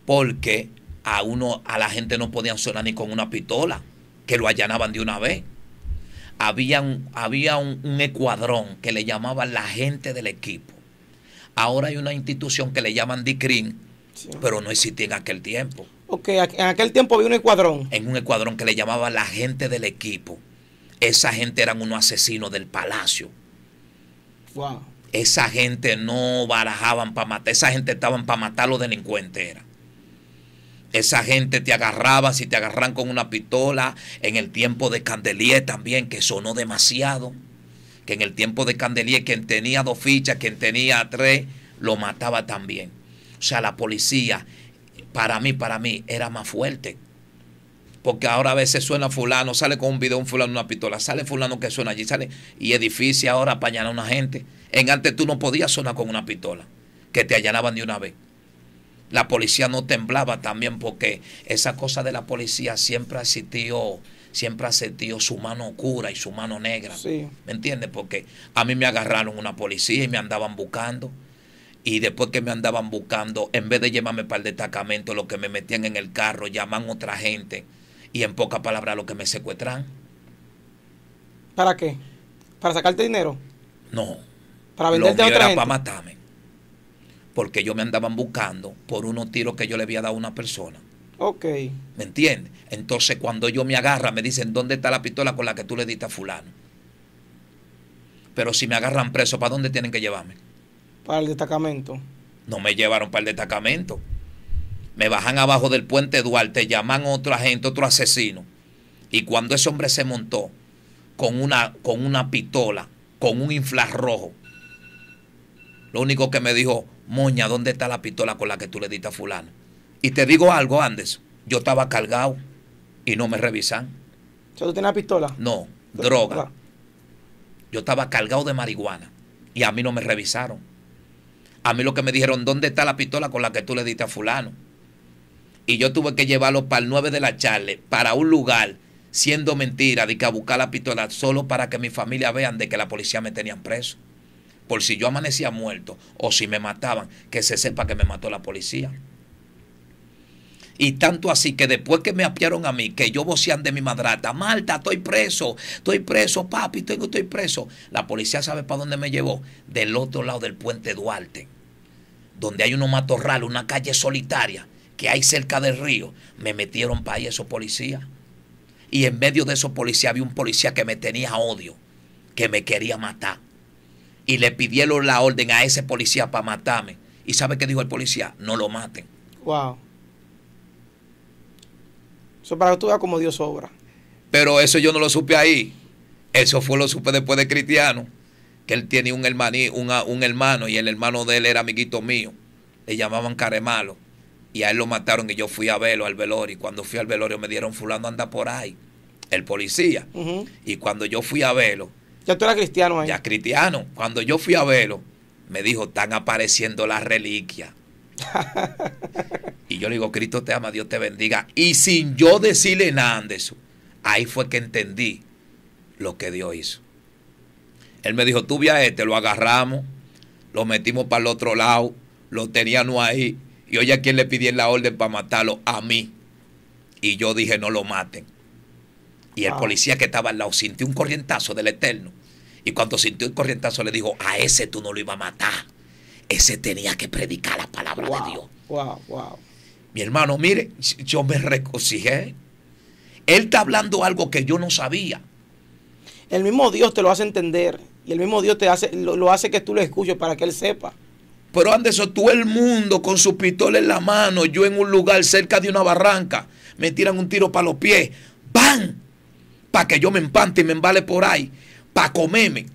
Porque a uno, a la gente no podían sonar ni con una pistola, que lo allanaban de una vez. Había un, había un, escuadrón que le llamaban la gente del equipo. Ahora hay una institución que le llaman DICRIN, pero no existía en aquel tiempo. Ok, en aquel tiempo había un escuadrón. En un escuadrón que le llamaban la gente del equipo. Esa gente eran unos asesinos del palacio esa gente no barajaban para matar, esa gente estaban para matar a los delincuentes. Era. Esa gente te agarraba, si te agarran con una pistola, en el tiempo de Candelier también, que sonó demasiado. Que en el tiempo de Candelier, quien tenía dos fichas, quien tenía tres, lo mataba también. O sea, la policía, para mí, para mí, era más fuerte porque ahora a veces suena fulano, sale con un video un fulano, una pistola, sale fulano que suena allí, sale, y es difícil ahora apañar a una gente. En antes tú no podías sonar con una pistola, que te allanaban de una vez. La policía no temblaba también porque esa cosa de la policía siempre ha existido, siempre ha sentido su mano oscura y su mano negra. ¿Me entiendes? Porque a mí me agarraron una policía y me andaban buscando. Y después que me andaban buscando, en vez de llevarme para el destacamento, lo que me metían en el carro, llaman otra gente y en pocas palabras, lo que me secuestran. ¿Para qué? ¿Para sacarte dinero? No. ¿Para venderte lo era para matarme. Porque yo me andaban buscando por unos tiros que yo le había dado a una persona. Ok. ¿Me entiendes? Entonces, cuando yo me agarra me dicen, ¿dónde está la pistola con la que tú le diste a fulano? Pero si me agarran preso, ¿para dónde tienen que llevarme? Para el destacamento. No me llevaron para el destacamento me bajan abajo del puente Duarte, llaman a otro agente, otro asesino. Y cuando ese hombre se montó con una, con una pistola, con un rojo, lo único que me dijo, Moña, ¿dónde está la pistola con la que tú le diste a fulano? Y te digo algo, Andes, yo estaba cargado y no me revisan. ¿Tú tienes pistola? No, droga. Yo estaba cargado de marihuana y a mí no me revisaron. A mí lo que me dijeron, ¿dónde está la pistola con la que tú le diste a fulano? y yo tuve que llevarlo para el 9 de la charla, para un lugar, siendo mentira, de que a buscar la pistola, solo para que mi familia vean de que la policía me tenían preso. Por si yo amanecía muerto o si me mataban, que se sepa que me mató la policía. Y tanto así que después que me apiaron a mí, que yo vocean de mi madrata, malta estoy preso, estoy preso, papi, tengo, estoy preso. La policía sabe para dónde me llevó. Del otro lado del puente Duarte, donde hay unos matorrales, una calle solitaria que hay cerca del río, me metieron para ahí esos policías. Y en medio de esos policías había un policía que me tenía odio, que me quería matar. Y le pidieron la orden a ese policía para matarme. ¿Y sabe qué dijo el policía? No lo maten. Wow. Eso para que tú veas como Dios obra. Pero eso yo no lo supe ahí. Eso fue lo supe después de Cristiano. Que él tiene un, un hermano y el hermano de él era amiguito mío. Le llamaban Caremalo y a él lo mataron y yo fui a velo al velorio. Y cuando fui al velorio me dieron fulano anda por ahí, el policía. Y cuando yo fui a velo Ya tú eras cristiano ahí. Ya cristiano. Cuando yo fui a velo me dijo, están apareciendo las reliquias. y yo le digo, Cristo te ama, Dios te bendiga. Y sin yo decirle nada de eso, ahí fue que entendí lo que Dios hizo. Él me dijo, tú este, lo agarramos, lo metimos para el otro lado, lo teníamos ahí, y oye a quién le pidieron la orden para matarlo, a mí. Y yo dije, no lo maten. Y el ah. policía que estaba al lado sintió un corrientazo del Eterno. Y cuando sintió el corrientazo le dijo, a ese tú no lo ibas a matar. Ese tenía que predicar la palabra de Dios. Wow, wow. Mi hermano, mire, yo me recogí Él está hablando algo que yo no sabía. El mismo Dios te lo hace entender. Y el mismo Dios te hace, lo, lo hace que tú lo escuches para que Él sepa. Pero antes todo el mundo con su pistola en la mano, yo en un lugar cerca de una barranca, me tiran un tiro para los pies, ¡bam! Para que yo me empante y me embale por ahí, para comerme.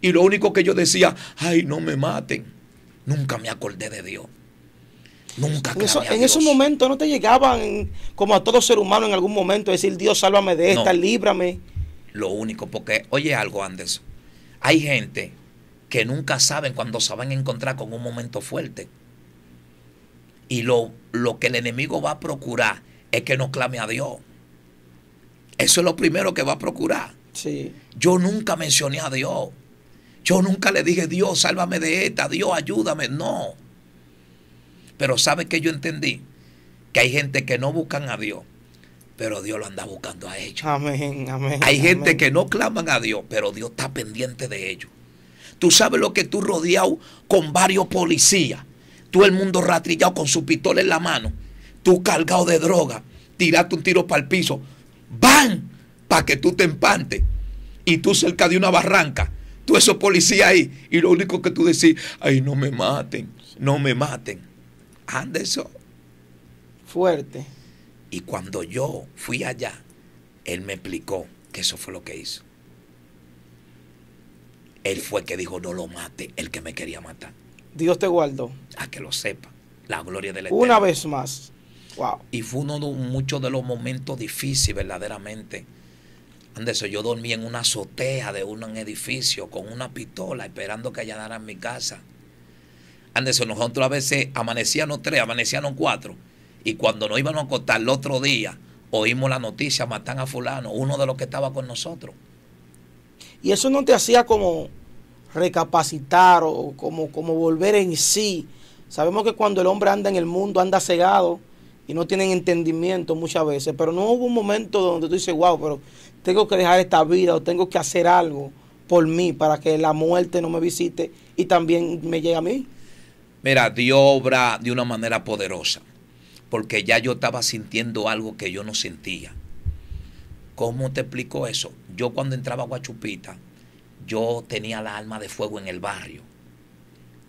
Y lo único que yo decía, ay, no me maten. Nunca me acordé de Dios. Nunca en, en esos momentos no te llegaban como a todo ser humano en algún momento decir Dios sálvame de esta, líbrame. Lo único, porque oye algo, Anderson. Hay gente que nunca saben cuando se van a encontrar con un momento fuerte. Y lo, lo que el enemigo va a procurar es que no clame a Dios. Eso es lo primero que va a procurar. Sí. Yo nunca mencioné a Dios. Yo nunca le dije, Dios, sálvame de esta, Dios, ayúdame. No. Pero ¿sabe que yo entendí? Que hay gente que no buscan a Dios, pero Dios lo anda buscando a ellos. Hay gente que no claman a Dios, pero Dios está pendiente de ellos. Tú sabes lo que tú rodeado con varios policías. Tú el mundo ratrillado con su pistola en la mano. Tú cargado de droga. Tiraste un tiro para el piso. ¡Bam! Para que tú te empantes. Y tú cerca de una barranca. Tú esos policías ahí. Y lo único que tú decís, ay, no me maten. No me maten. Ande eso. Fuerte. Y cuando yo fui allá, él me explicó que eso fue lo que hizo. Él fue el que dijo, no lo mate, el que me quería matar. Dios te guardó. A que lo sepa. La gloria del Eterno. Una vez más. Y fue uno de muchos de los momentos difíciles, verdaderamente. Andes, yo dormí en una azotea de un edificio con una pistola esperando que en mi casa. Anderson, nosotros a veces amanecíamos tres, amanecíamos cuatro. Y cuando nos íbamos a acostar el otro día, oímos la noticia, matan a fulano, uno de los que estaba con nosotros. Y eso no te hacía como recapacitar o como, como volver en sí. Sabemos que cuando el hombre anda en el mundo, anda cegado y no tiene entendimiento muchas veces, pero no hubo un momento donde tú dices, wow, pero tengo que dejar esta vida o tengo que hacer algo por mí para que la muerte no me visite y también me llegue a mí. Mira, Dios obra de una manera poderosa, porque ya yo estaba sintiendo algo que yo no sentía. ¿Cómo te explico eso? Yo cuando entraba a Guachupita, yo tenía la alma de fuego en el barrio.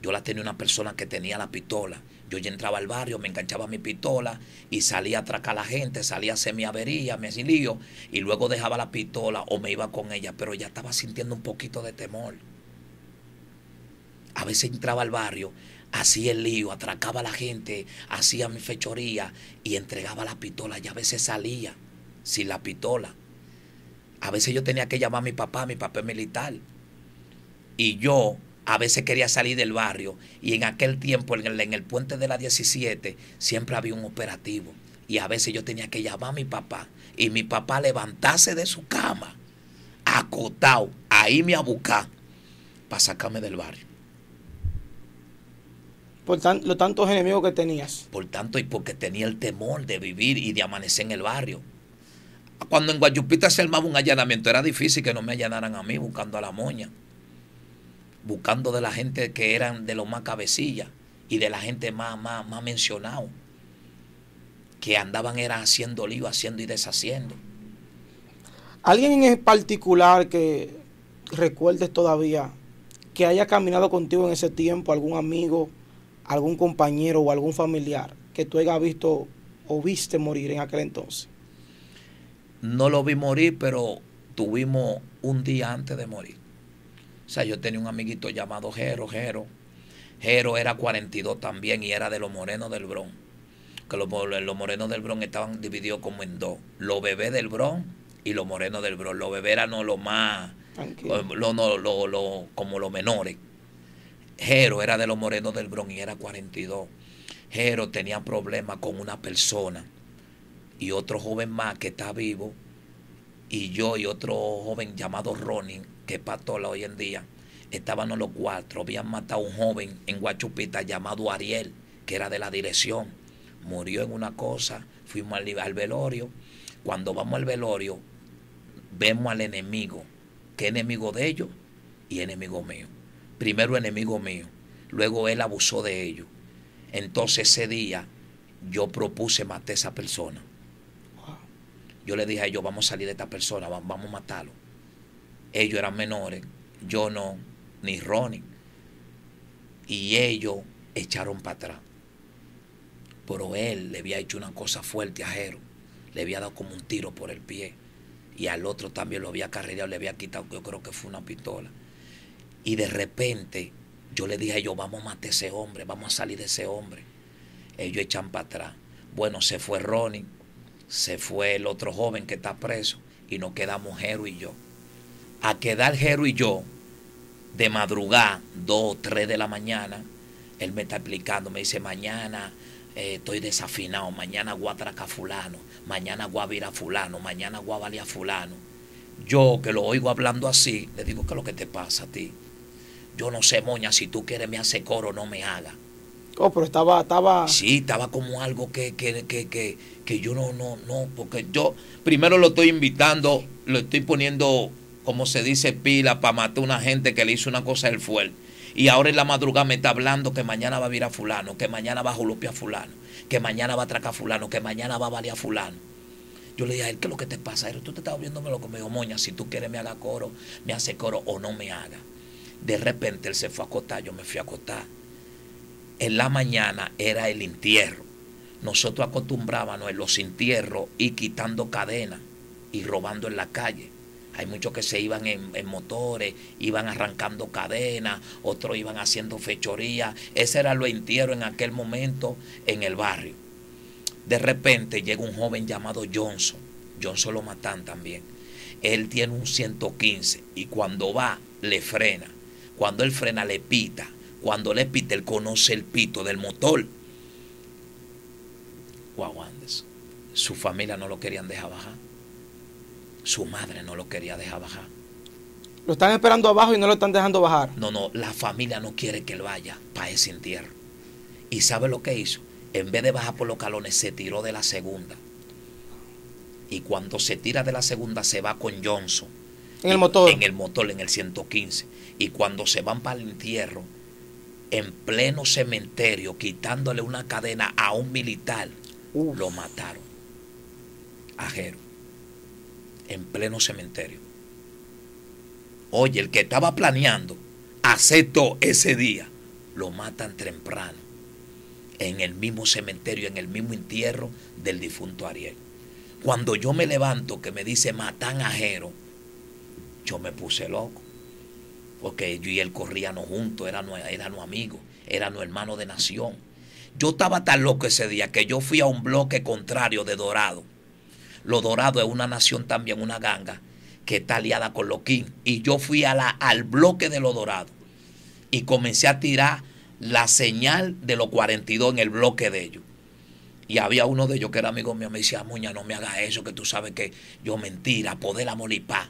Yo la tenía una persona que tenía la pistola. Yo ya entraba al barrio, me enganchaba mi pistola y salía a atracar a la gente, salía a hacer mi avería, hacía lío, y luego dejaba la pistola o me iba con ella, pero ya estaba sintiendo un poquito de temor. A veces entraba al barrio, hacía el lío, atracaba a la gente, hacía mi fechoría y entregaba la pistola. Y a veces salía sin la pistola a veces yo tenía que llamar a mi papá, mi papá es militar. Y yo a veces quería salir del barrio. Y en aquel tiempo, en el, puente de la 17, siempre había un operativo. Y a veces yo tenía que llamar a mi papá. Y mi papá levantase de su cama, acotado, ahí me abucá, para sacarme del barrio. Por tanto los tantos enemigos que tenías. Por tanto, y porque tenía el temor de vivir y de amanecer en el barrio. Cuando en Guayupita se armaba un allanamiento, era difícil que no me allanaran a mí buscando a la moña, buscando de la gente que eran de los más cabecillas y de la gente más, más, mencionado, que andaban era haciendo lío, haciendo y deshaciendo. ¿Alguien en particular que recuerdes todavía que haya caminado contigo en ese tiempo, algún amigo, algún compañero o algún familiar que tú hayas visto o viste morir en aquel entonces? no lo vi morir, pero tuvimos un día antes de morir. O sea, yo tenía un amiguito llamado Jero, Jero. Jero era 42 también y era de los morenos del Bron. Que los, morenos del Bron estaban divididos como en dos. Los bebés del Bron y los morenos del Bron. Los bebés eran los más, no, como los menores. Jero era de los morenos del Bron y era 42. Jero tenía problemas con una persona y otro joven más que está vivo, y yo y otro joven llamado Ronin, que es patola hoy en día, estaban los cuatro, habían matado a un joven en Guachupita llamado Ariel, que era de la dirección, murió en una cosa, fuimos al, velorio, cuando vamos al velorio, vemos al enemigo, que enemigo de ellos y enemigo mío, primero enemigo mío, luego él abusó de ellos, entonces ese día yo propuse matar a esa persona yo le dije a ellos, vamos a salir de esta persona, vamos a matarlo. Ellos eran menores, yo no, ni Ronnie. Y ellos echaron para atrás. Pero él le había hecho una cosa fuerte a Jero. Le había dado como un tiro por el pie. Y al otro también lo había carrereado, le había quitado, yo creo que fue una pistola. Y de repente yo le dije a ellos, vamos a matar a ese hombre, vamos a salir de ese hombre. Ellos echan para atrás. Bueno, se fue Ronnie se fue el otro joven que está preso y nos quedamos Jero y yo. A quedar Jero y yo de madrugada, Dos, o de la mañana, él me está explicando, me dice, mañana eh, estoy desafinado, mañana guatraca fulano, mañana guavira fulano, mañana a fulano. Yo que lo oigo hablando así, le digo, ¿qué es lo que te pasa a ti? Yo no sé, moña, si tú quieres me hace coro, no me haga. Oh, pero estaba, estaba. Sí, estaba como algo que, que, que, yo no, no, no, porque yo primero lo estoy invitando, lo estoy poniendo, como se dice, pila para matar a una gente que le hizo una cosa del fue Y ahora en la madrugada me está hablando que mañana va a ir a fulano, que mañana va a jolopear a fulano, que mañana va a atracar fulano, que mañana va a valer a fulano. Yo le dije a él, ¿qué es lo que te pasa? tú te estás viéndome lo me dijo, moña, si tú quieres me haga coro, me hace coro o no me haga. De repente él se fue a acostar, yo me fui a acostar en la mañana era el entierro. Nosotros acostumbrábamos en los entierros y quitando cadenas y robando en la calle. Hay muchos que se iban en, motores, iban arrancando cadenas, otros iban haciendo fechorías. Ese era lo entierro en aquel momento en el barrio. De repente llega un joven llamado Johnson. Johnson lo matan también. Él tiene un 115 y cuando va, le frena. Cuando él frena, le pita cuando el conoce el pito del motor. Guau Andes, su familia no lo querían dejar bajar. Su madre no lo quería dejar bajar. Lo están esperando abajo y no lo están dejando bajar. No, no, la familia no quiere que él vaya para ese entierro. ¿Y sabe lo que hizo? En vez de bajar por los calones, se tiró de la segunda. Y cuando se tira de la segunda, se va con Johnson. En el motor. En el motor, en el 115. Y cuando se van para el entierro, en pleno cementerio, quitándole una cadena a un militar, lo mataron. Ajero. En pleno cementerio. Oye, el que estaba planeando aceptó ese día, lo matan temprano. En el mismo cementerio, en el mismo entierro del difunto Ariel. Cuando yo me levanto, que me dice matan ajero, yo me puse loco porque yo y él corríamos juntos, éramos, amigos, éramos hermanos de nación. Yo estaba tan loco ese día que yo fui a un bloque contrario de Dorado. Lo Dorado es una nación también, una ganga, que está aliada con Loquín. Y yo fui a la, al bloque de Lo Dorado y comencé a tirar la señal de los 42 en el bloque de ellos. Y había uno de ellos que era amigo mío, me decía, Muña, no me hagas eso, que tú sabes que yo mentira, poder paz.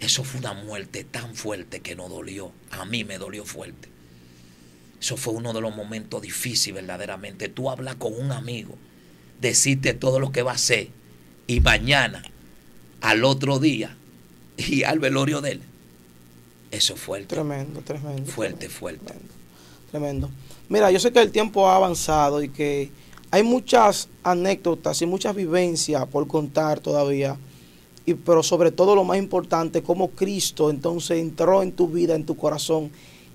Eso fue una muerte tan fuerte que no dolió. A mí me dolió fuerte. Eso fue uno de los momentos difíciles verdaderamente. Tú hablas con un amigo, deciste todo lo que va a hacer y mañana, al otro día, y al velorio de él. Eso fue fuerte. Tremendo, tremendo. Fuerte, fuerte. tremendo. Mira, yo sé que el tiempo ha avanzado y que hay muchas anécdotas y muchas vivencias por contar todavía y, pero sobre todo lo más importante, cómo Cristo entonces entró en tu vida, en tu corazón,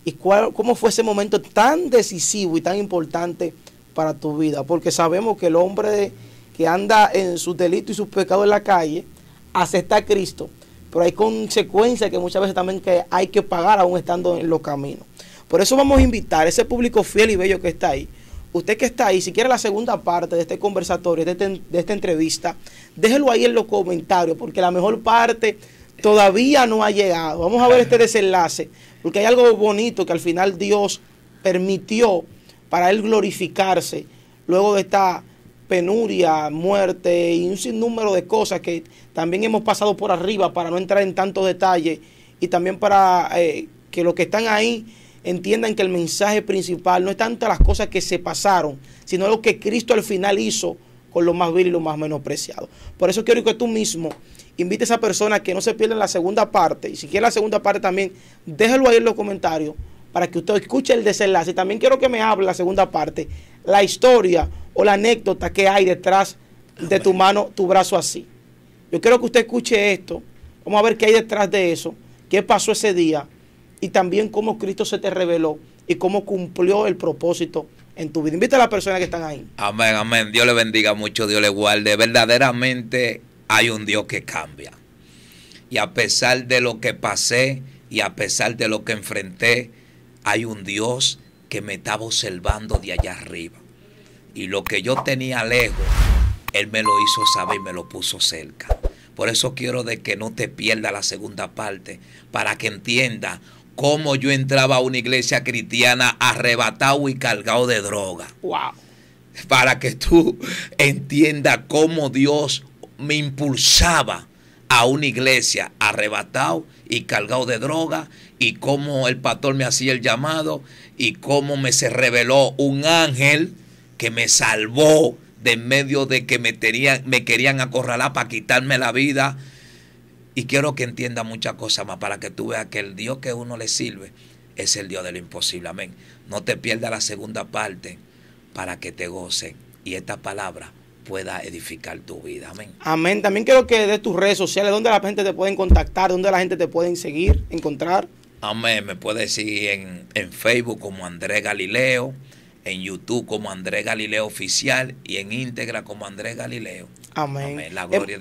y cuál, cómo fue ese momento tan decisivo y tan importante para tu vida, porque sabemos que el hombre que anda en sus delitos y sus pecados en la calle, acepta a Cristo, pero hay consecuencias que muchas veces también que hay que pagar aún estando en los caminos. Por eso vamos a invitar a ese público fiel y bello que está ahí, usted que está ahí, si quiere la segunda parte de este conversatorio, este de, esta entrevista, déjelo ahí en los comentarios, porque la mejor parte todavía no ha llegado. Vamos a ver este desenlace, porque hay algo bonito que al final Dios permitió para él glorificarse luego de esta penuria, muerte y un sinnúmero de cosas que también hemos pasado por arriba para no entrar en tantos detalles y también para eh, que los que están ahí entiendan que el mensaje principal no es tanto las cosas que se pasaron, sino lo que Cristo al final hizo con lo más vil y lo más menospreciado. Por eso quiero que tú mismo invites a esa persona que no se pierda la segunda parte, y si quiere la segunda parte también, déjelo ahí en los comentarios para que usted escuche el desenlace. También quiero que me hable la segunda parte, la historia o la anécdota que hay detrás de tu mano, tu brazo así. Yo quiero que usted escuche esto. Vamos a ver qué hay detrás de eso, qué pasó ese día y también cómo Cristo se te reveló y cómo cumplió el propósito en tu vida. Invita a las personas que están ahí. Amén, amén. Dios le bendiga mucho, Dios le guarde. Verdaderamente hay un Dios que cambia. Y a pesar de lo que pasé y a pesar de lo que enfrenté, hay un Dios que me estaba observando de allá arriba. Y lo que yo tenía lejos, Él me lo hizo saber y me lo puso cerca. Por eso quiero de que no te pierdas la segunda parte, para que entiendas cómo yo entraba a una iglesia cristiana arrebatado y cargado de droga. Wow. Para que tú entiendas cómo Dios me impulsaba a una iglesia arrebatado y cargado de droga y cómo el pastor me hacía el llamado y cómo me se reveló un ángel que me salvó de en medio de que me, me querían acorralar para quitarme la vida y quiero que entienda muchas cosas más para que tú veas que el Dios que uno le sirve es el Dios de lo imposible. Amén. No te pierdas la segunda parte para que te gocen y esta palabra pueda edificar tu vida. Amén. Amén. También quiero que de tus redes sociales, donde la gente te pueden contactar, donde la gente te puede seguir, encontrar. Amén. Me puedes seguir en, Facebook como Andrés Galileo en YouTube como Andrés Galileo Oficial y en íntegra como Andrés Galileo. Amén.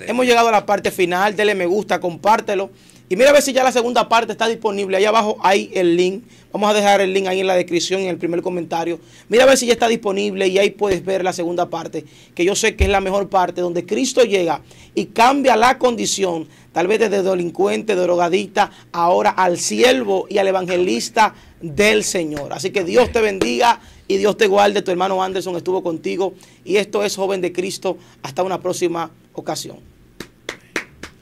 Hemos llegado a la parte final, dele me gusta, compártelo. Y mira a ver si ya la segunda parte está disponible. Ahí abajo hay el link. Vamos a dejar el link ahí en la descripción, en el primer comentario. Mira a ver si ya está disponible y ahí puedes ver la segunda parte, que yo sé que es la mejor parte, donde Cristo llega y cambia la condición, tal vez desde delincuente, de ahora al siervo y al evangelista del Señor. Así que Dios te bendiga y Dios te guarde. Tu hermano Anderson estuvo contigo y esto es Joven de Cristo. Hasta una próxima ocasión.